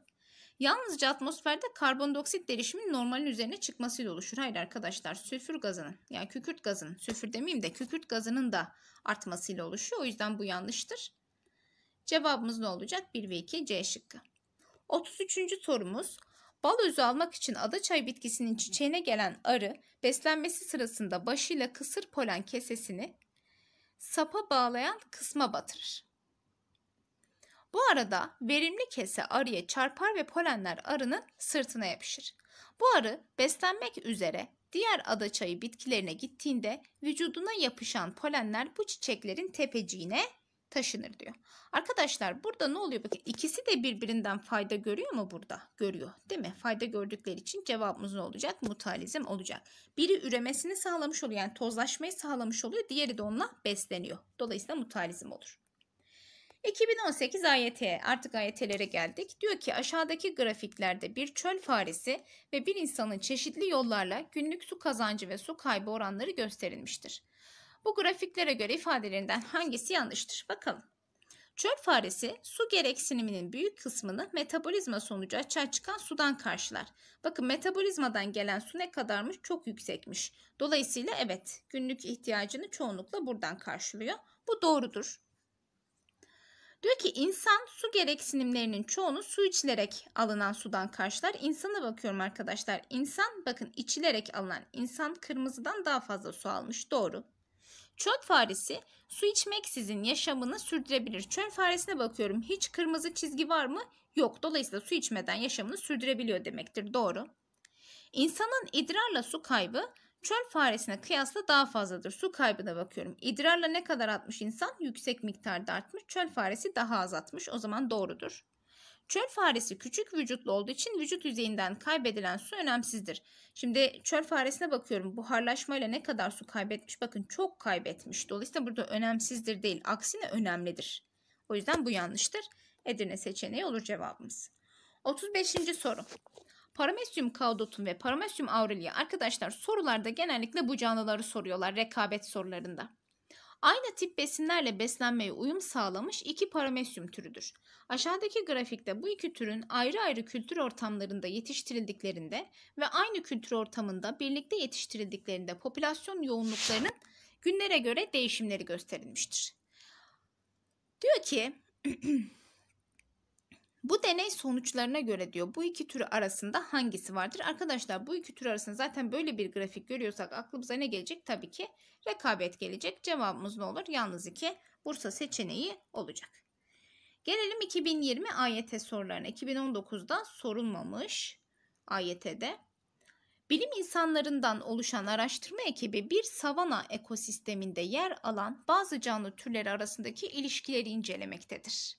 Yalnızca atmosferde karbondioksit derişimin normalin üzerine çıkmasıyla oluşur. Hayır arkadaşlar sülfür gazının yani kükürt gazının sülfür demeyeyim de kükürt gazının da artmasıyla oluşuyor. O yüzden bu yanlıştır. Cevabımız ne olacak? 1 ve 2 C şıkkı. 33. sorumuz Bal özü almak için adaçayı bitkisinin çiçeğine gelen arı beslenmesi sırasında başıyla kısır polen kesesini sapa bağlayan kısma batırır. Bu arada verimli kese arıya çarpar ve polenler arının sırtına yapışır. Bu arı beslenmek üzere diğer adaçayı bitkilerine gittiğinde vücuduna yapışan polenler bu çiçeklerin tepeciğine taşınır diyor. Arkadaşlar burada ne oluyor? Bakın ikisi de birbirinden fayda görüyor mu burada? Görüyor değil mi? Fayda gördükleri için cevabımız ne olacak? Mutalizm olacak. Biri üremesini sağlamış oluyor yani tozlaşmayı sağlamış oluyor. Diğeri de onunla besleniyor. Dolayısıyla mutalizm olur. 2018 AYT artık AYT'lere geldik. Diyor ki aşağıdaki grafiklerde bir çöl faresi ve bir insanın çeşitli yollarla günlük su kazancı ve su kaybı oranları gösterilmiştir. Bu grafiklere göre ifadelerinden hangisi yanlıştır? Bakalım. Çöl faresi su gereksiniminin büyük kısmını metabolizma sonucu açığa çıkan sudan karşılar. Bakın metabolizmadan gelen su ne kadarmış? Çok yüksekmiş. Dolayısıyla evet günlük ihtiyacını çoğunlukla buradan karşılıyor. Bu doğrudur. Diyor ki insan su gereksinimlerinin çoğunu su içilerek alınan sudan karşılar. İnsana bakıyorum arkadaşlar. İnsan bakın içilerek alınan insan kırmızıdan daha fazla su almış. Doğru. Çöl faresi su içmeksizin yaşamını sürdürebilir. Çöl faresine bakıyorum. Hiç kırmızı çizgi var mı? Yok. Dolayısıyla su içmeden yaşamını sürdürebiliyor demektir. Doğru. İnsanın idrarla su kaybı çöl faresine kıyasla daha fazladır. Su kaybına bakıyorum. İdrarla ne kadar atmış insan? Yüksek miktarda artmış. Çöl faresi daha az atmış. O zaman doğrudur. Çöl faresi küçük vücutlu olduğu için vücut yüzeyinden kaybedilen su önemsizdir. Şimdi çöl faresine bakıyorum. Buharlaşmayla ne kadar su kaybetmiş? Bakın çok kaybetmiş. Dolayısıyla burada önemsizdir değil. Aksine önemlidir. O yüzden bu yanlıştır. Edirne seçeneği olur cevabımız. 35. soru. Paramesyum caudatum ve Paramesyum aurelia arkadaşlar sorularda genellikle bu canlıları soruyorlar rekabet sorularında. Aynı tip besinlerle beslenmeye uyum sağlamış iki paramesyum türüdür. Aşağıdaki grafikte bu iki türün ayrı ayrı kültür ortamlarında yetiştirildiklerinde ve aynı kültür ortamında birlikte yetiştirildiklerinde popülasyon yoğunluklarının günlere göre değişimleri gösterilmiştir. Diyor ki Bu deney sonuçlarına göre diyor bu iki tür arasında hangisi vardır? Arkadaşlar bu iki tür arasında zaten böyle bir grafik görüyorsak aklımıza ne gelecek? Tabii ki rekabet gelecek. Cevabımız ne olur? Yalnız iki Bursa seçeneği olacak. Gelelim 2020 AYT sorularına. 2019'da sorulmamış AYT'de. Bilim insanlarından oluşan araştırma ekibi bir savana ekosisteminde yer alan bazı canlı türleri arasındaki ilişkileri incelemektedir.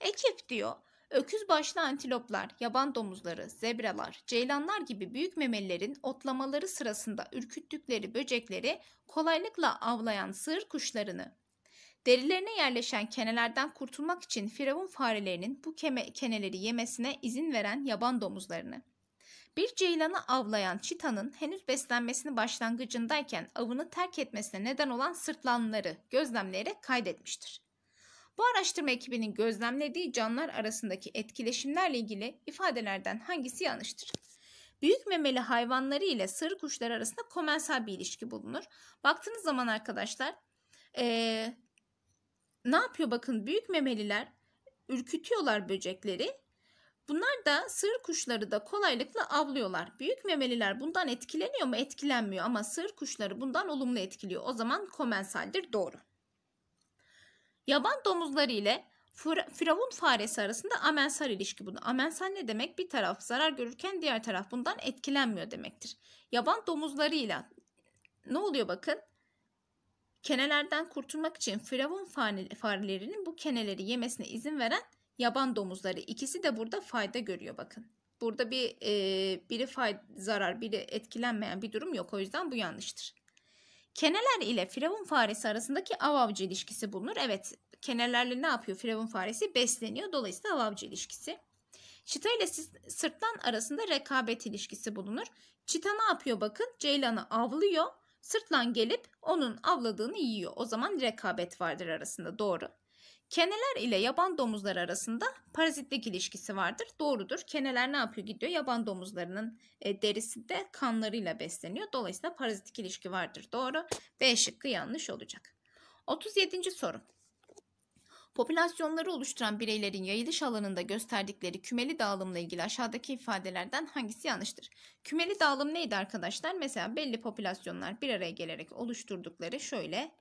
Ekip diyor Öküz başlı antiloplar, yaban domuzları, zebralar, ceylanlar gibi büyük memelilerin otlamaları sırasında ürküttükleri böcekleri kolaylıkla avlayan sığır kuşlarını Derilerine yerleşen kenelerden kurtulmak için firavun farelerinin bu keme keneleri yemesine izin veren yaban domuzlarını. Bir ceylanı avlayan çitanın henüz beslenmesini başlangıcındayken avını terk etmesine neden olan sırtlanları gözlemleyerek kaydetmiştir. Bu araştırma ekibinin gözlemlediği canlılar arasındaki etkileşimlerle ilgili ifadelerden hangisi yanlıştır? Büyük memeli hayvanları ile sarı kuşlar arasında komensal bir ilişki bulunur. Baktığınız zaman arkadaşlar ee, ne yapıyor bakın büyük memeliler ürkütüyorlar böcekleri. Bunlar da sığır kuşları da kolaylıkla avlıyorlar. Büyük memeliler bundan etkileniyor mu? Etkilenmiyor ama sığır kuşları bundan olumlu etkiliyor. O zaman komensaldir doğru. Yaban domuzları ile Firavun faresi arasında amensar ilişki bunu. Amensar ne demek? Bir taraf zarar görürken diğer taraf bundan etkilenmiyor demektir. Yaban domuzları ile ne oluyor bakın? Kenelerden kurtulmak için firavun farelerinin bu keneleri yemesine izin veren yaban domuzları. ikisi de burada fayda görüyor bakın. Burada bir e, biri fayda, zarar, biri etkilenmeyen bir durum yok. O yüzden bu yanlıştır. Keneler ile firavun faresi arasındaki av avcı ilişkisi bulunur. Evet kenelerle ne yapıyor firavun faresi? Besleniyor. Dolayısıyla av avcı ilişkisi. Çita ile sırtlan arasında rekabet ilişkisi bulunur. Çita ne yapıyor bakın? Ceylanı avlıyor. Sırtlan gelip onun avladığını yiyor. O zaman rekabet vardır arasında doğru. Keneler ile yaban domuzlar arasında parazitlik ilişkisi vardır. Doğrudur. Keneler ne yapıyor? Gidiyor yaban domuzlarının e, derisi de kanlarıyla besleniyor. Dolayısıyla parazitlik ilişki vardır. Doğru. B şıkkı yanlış olacak. 37. soru. Popülasyonları oluşturan bireylerin yayılış alanında gösterdikleri kümeli dağılımla ilgili aşağıdaki ifadelerden hangisi yanlıştır? Kümeli dağılım neydi arkadaşlar? Mesela belli popülasyonlar bir araya gelerek oluşturdukları şöyle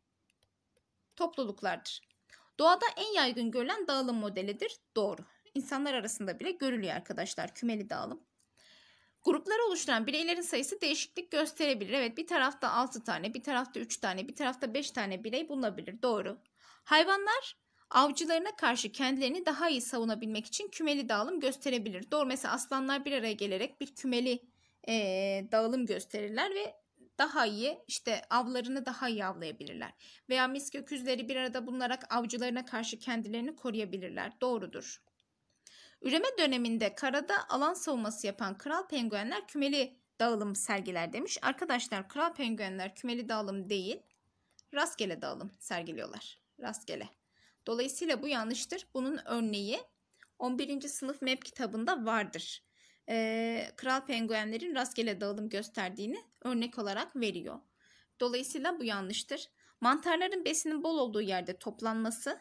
topluluklardır. Doğada en yaygın görülen dağılım modelidir. Doğru. İnsanlar arasında bile görülüyor arkadaşlar kümeli dağılım. Grupları oluşturan bireylerin sayısı değişiklik gösterebilir. Evet bir tarafta 6 tane, bir tarafta 3 tane, bir tarafta 5 tane birey bulunabilir. Doğru. Hayvanlar avcılarına karşı kendilerini daha iyi savunabilmek için kümeli dağılım gösterebilir. Doğru mesela aslanlar bir araya gelerek bir kümeli e, dağılım gösterirler ve daha iyi işte avlarını daha iyi avlayabilirler. Veya mis göküzleri bir arada bulunarak avcılarına karşı kendilerini koruyabilirler. Doğrudur. Üreme döneminde karada alan savunması yapan kral penguenler kümeli dağılım sergiler demiş. Arkadaşlar kral penguenler kümeli dağılım değil rastgele dağılım sergiliyorlar. Rastgele. Dolayısıyla bu yanlıştır. Bunun örneği 11. sınıf MEP kitabında vardır e, kral penguenlerin rastgele dağılım gösterdiğini örnek olarak veriyor. Dolayısıyla bu yanlıştır. Mantarların besinin bol olduğu yerde toplanması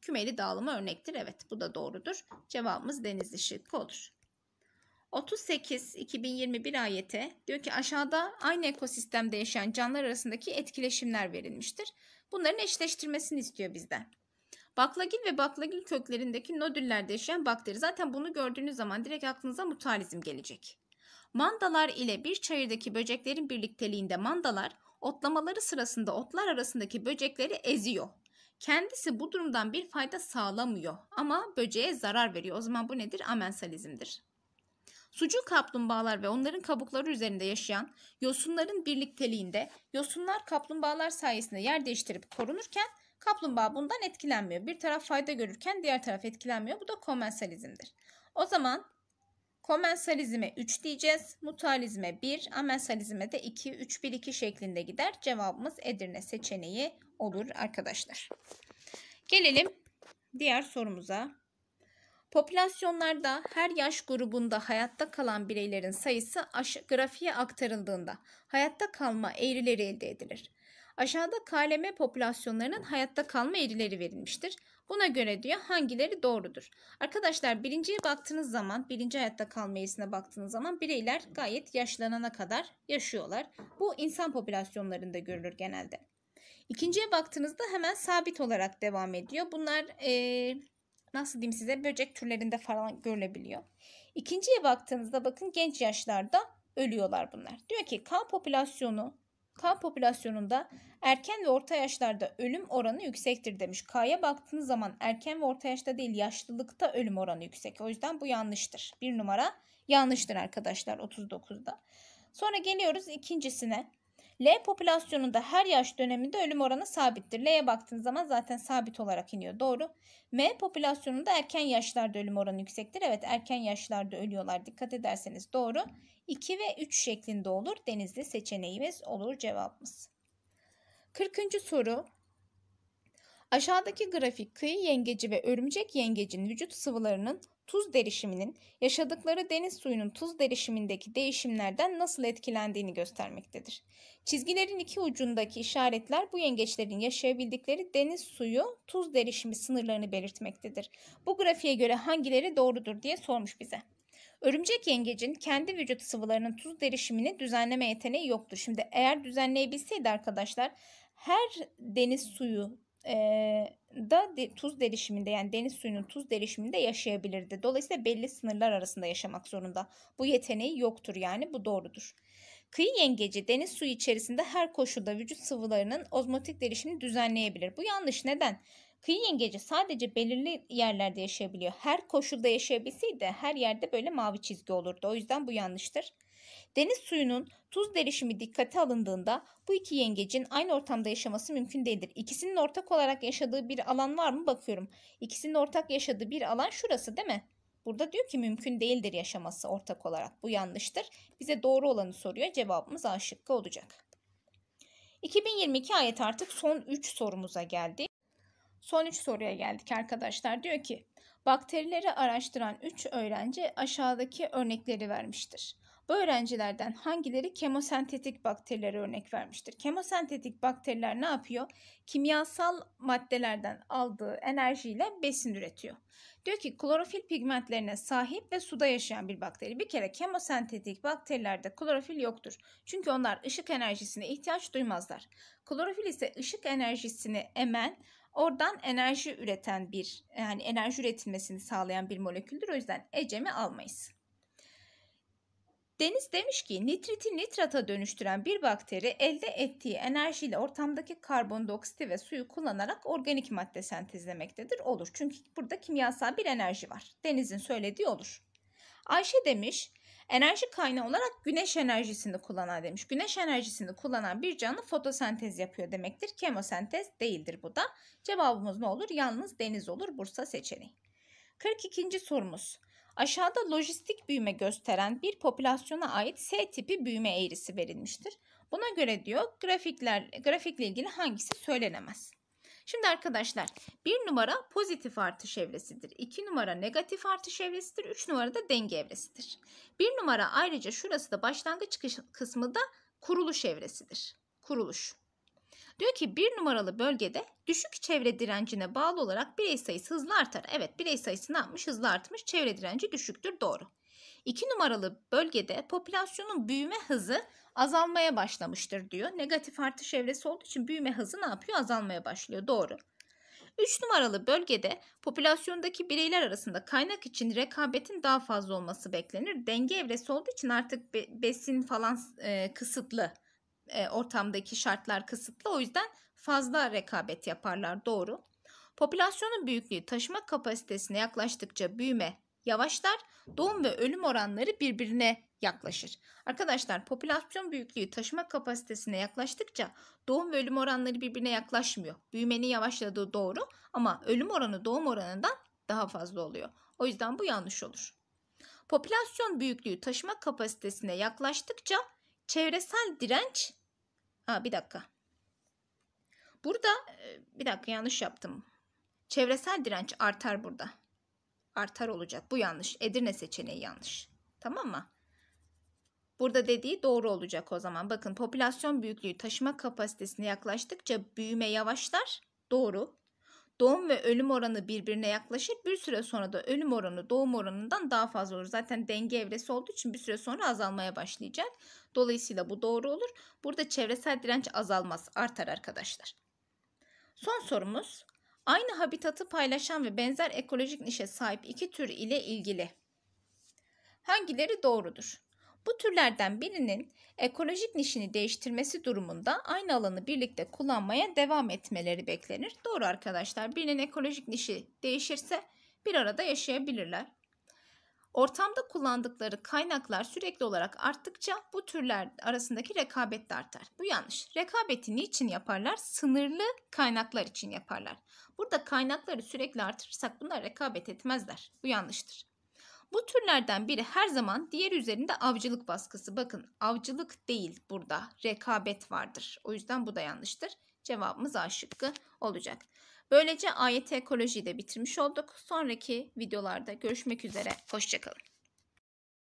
kümeli dağılıma örnektir. Evet bu da doğrudur. Cevabımız denizli şıkkı olur. 38 2021 ayete diyor ki aşağıda aynı ekosistemde yaşayan canlılar arasındaki etkileşimler verilmiştir. Bunların eşleştirmesini istiyor bizden. Baklagil ve baklagil köklerindeki nodüllerde yaşayan bakteri zaten bunu gördüğünüz zaman direkt aklınıza mutalizm gelecek. Mandalar ile bir çayırdaki böceklerin birlikteliğinde mandalar otlamaları sırasında otlar arasındaki böcekleri eziyor. Kendisi bu durumdan bir fayda sağlamıyor ama böceğe zarar veriyor. O zaman bu nedir? Amensalizmdir. Sucuk kaplumbağalar ve onların kabukları üzerinde yaşayan yosunların birlikteliğinde yosunlar kaplumbağalar sayesinde yer değiştirip korunurken Kaplumbağa bundan etkilenmiyor. Bir taraf fayda görürken diğer taraf etkilenmiyor. Bu da komensalizmdir. O zaman komensalizme 3 diyeceğiz. Mutualizme 1, amensalizme de 2, 3, 1, 2 şeklinde gider. Cevabımız Edirne seçeneği olur arkadaşlar. Gelelim diğer sorumuza. Popülasyonlarda her yaş grubunda hayatta kalan bireylerin sayısı grafiğe aktarıldığında hayatta kalma eğrileri elde edilir. Aşağıda KLM popülasyonlarının hayatta kalma eğrileri verilmiştir. Buna göre diyor hangileri doğrudur. Arkadaşlar birinciye baktığınız zaman birinci hayatta kalma eğrisine baktığınız zaman bireyler gayet yaşlanana kadar yaşıyorlar. Bu insan popülasyonlarında görülür genelde. İkinciye baktığınızda hemen sabit olarak devam ediyor. Bunlar ee, nasıl diyeyim size böcek türlerinde falan görülebiliyor. İkinciye baktığınızda bakın genç yaşlarda ölüyorlar bunlar. Diyor ki kan popülasyonu Kan popülasyonunda erken ve orta yaşlarda ölüm oranı yüksektir demiş. K'ya baktığınız zaman erken ve orta yaşta değil yaşlılıkta ölüm oranı yüksek. O yüzden bu yanlıştır. Bir numara yanlıştır arkadaşlar 39'da. Sonra geliyoruz ikincisine. L popülasyonunda her yaş döneminde ölüm oranı sabittir. L'ye baktığın zaman zaten sabit olarak iniyor. Doğru. M popülasyonunda erken yaşlarda ölüm oranı yüksektir. Evet erken yaşlarda ölüyorlar. Dikkat ederseniz doğru. 2 ve 3 şeklinde olur. Denizli seçeneğimiz olur cevabımız. 40. soru. Aşağıdaki grafik kıyı yengeci ve örümcek yengecin vücut sıvılarının tuz derişiminin yaşadıkları deniz suyunun tuz derişimindeki değişimlerden nasıl etkilendiğini göstermektedir. Çizgilerin iki ucundaki işaretler bu yengeçlerin yaşayabildikleri deniz suyu tuz derişimi sınırlarını belirtmektedir. Bu grafiğe göre hangileri doğrudur diye sormuş bize. Örümcek yengecin kendi vücut sıvılarının tuz derişimini düzenleme yeteneği yoktur. Şimdi eğer düzenleyebilseydi arkadaşlar her deniz suyu e, da de, tuz derişiminde yani deniz suyunun tuz derişiminde yaşayabilirdi. Dolayısıyla belli sınırlar arasında yaşamak zorunda. Bu yeteneği yoktur yani bu doğrudur. Kıyı yengeci deniz suyu içerisinde her koşulda vücut sıvılarının ozmotik derişimini düzenleyebilir. Bu yanlış neden? Kıyı yengeci sadece belirli yerlerde yaşayabiliyor. Her koşulda yaşayabilseydi her yerde böyle mavi çizgi olurdu. O yüzden bu yanlıştır. Deniz suyunun tuz derişimi dikkate alındığında bu iki yengecin aynı ortamda yaşaması mümkün değildir. İkisinin ortak olarak yaşadığı bir alan var mı bakıyorum. İkisinin ortak yaşadığı bir alan şurası değil mi? Burada diyor ki mümkün değildir yaşaması ortak olarak. Bu yanlıştır. Bize doğru olanı soruyor. Cevabımız A şıkkı olacak. 2022 ayet artık son 3 sorumuza geldi. Son 3 soruya geldik arkadaşlar. Diyor ki bakterileri araştıran 3 öğrenci aşağıdaki örnekleri vermiştir. Bu öğrencilerden hangileri kemosentetik bakterilere örnek vermiştir? Kemosentetik bakteriler ne yapıyor? Kimyasal maddelerden aldığı enerjiyle besin üretiyor. Diyor ki klorofil pigmentlerine sahip ve suda yaşayan bir bakteri. Bir kere kemosentetik bakterilerde klorofil yoktur. Çünkü onlar ışık enerjisine ihtiyaç duymazlar. Klorofil ise ışık enerjisini emen, oradan enerji üreten bir yani enerji üretilmesini sağlayan bir moleküldür. O yüzden ecemi almayız. Deniz demiş ki nitriti nitrata dönüştüren bir bakteri elde ettiği enerjiyle ortamdaki karbondioksiti ve suyu kullanarak organik madde sentezlemektedir. Olur. Çünkü burada kimyasal bir enerji var. Deniz'in söylediği olur. Ayşe demiş enerji kaynağı olarak güneş enerjisini kullanan demiş. Güneş enerjisini kullanan bir canlı fotosentez yapıyor demektir. Kemosentez değildir bu da. Cevabımız ne olur? Yalnız deniz olur. Bursa seçeneği. 42. sorumuz. Aşağıda lojistik büyüme gösteren bir popülasyona ait S tipi büyüme eğrisi verilmiştir. Buna göre diyor grafikler grafikle ilgili hangisi söylenemez. Şimdi arkadaşlar bir numara pozitif artış evresidir. 2 numara negatif artış evresidir. üç numara da denge evresidir. Bir numara ayrıca şurası da başlangıç kısmı da kuruluş evresidir. Kuruluş. Diyor ki bir numaralı bölgede düşük çevre direncine bağlı olarak birey sayısı hızlı artar. Evet birey sayısı ne yapmış? Hızla artmış. Çevre direnci düşüktür. Doğru. 2 numaralı bölgede popülasyonun büyüme hızı azalmaya başlamıştır diyor. Negatif artış evresi olduğu için büyüme hızı ne yapıyor? Azalmaya başlıyor. Doğru. 3 numaralı bölgede popülasyondaki bireyler arasında kaynak için rekabetin daha fazla olması beklenir. Denge evresi olduğu için artık besin falan e, kısıtlı e, ortamdaki şartlar kısıtlı o yüzden fazla rekabet yaparlar doğru. Popülasyonun büyüklüğü taşıma kapasitesine yaklaştıkça büyüme yavaşlar, doğum ve ölüm oranları birbirine yaklaşır. Arkadaşlar popülasyon büyüklüğü taşıma kapasitesine yaklaştıkça doğum ve ölüm oranları birbirine yaklaşmıyor. Büyümenin yavaşladığı doğru ama ölüm oranı doğum oranından daha fazla oluyor. O yüzden bu yanlış olur. Popülasyon büyüklüğü taşıma kapasitesine yaklaştıkça çevresel direnç Ha bir dakika. Burada e, bir dakika yanlış yaptım. Çevresel direnç artar burada. Artar olacak. Bu yanlış. Edirne seçeneği yanlış. Tamam mı? Burada dediği doğru olacak o zaman. Bakın popülasyon büyüklüğü taşıma kapasitesine yaklaştıkça büyüme yavaşlar. Doğru doğum ve ölüm oranı birbirine yaklaşır. Bir süre sonra da ölüm oranı doğum oranından daha fazla olur. Zaten denge evresi olduğu için bir süre sonra azalmaya başlayacak. Dolayısıyla bu doğru olur. Burada çevresel direnç azalmaz, artar arkadaşlar. Son sorumuz. Aynı habitatı paylaşan ve benzer ekolojik nişe sahip iki tür ile ilgili hangileri doğrudur? Bu türlerden birinin ekolojik nişini değiştirmesi durumunda aynı alanı birlikte kullanmaya devam etmeleri beklenir. Doğru arkadaşlar birinin ekolojik nişi değişirse bir arada yaşayabilirler. Ortamda kullandıkları kaynaklar sürekli olarak arttıkça bu türler arasındaki rekabet de artar. Bu yanlış. Rekabeti niçin yaparlar? Sınırlı kaynaklar için yaparlar. Burada kaynakları sürekli artırırsak bunlar rekabet etmezler. Bu yanlıştır. Bu türlerden biri her zaman diğer üzerinde avcılık baskısı. Bakın avcılık değil burada rekabet vardır. O yüzden bu da yanlıştır. Cevabımız A şıkkı olacak. Böylece AYT ekolojiyi de bitirmiş olduk. Sonraki videolarda görüşmek üzere. Hoşçakalın.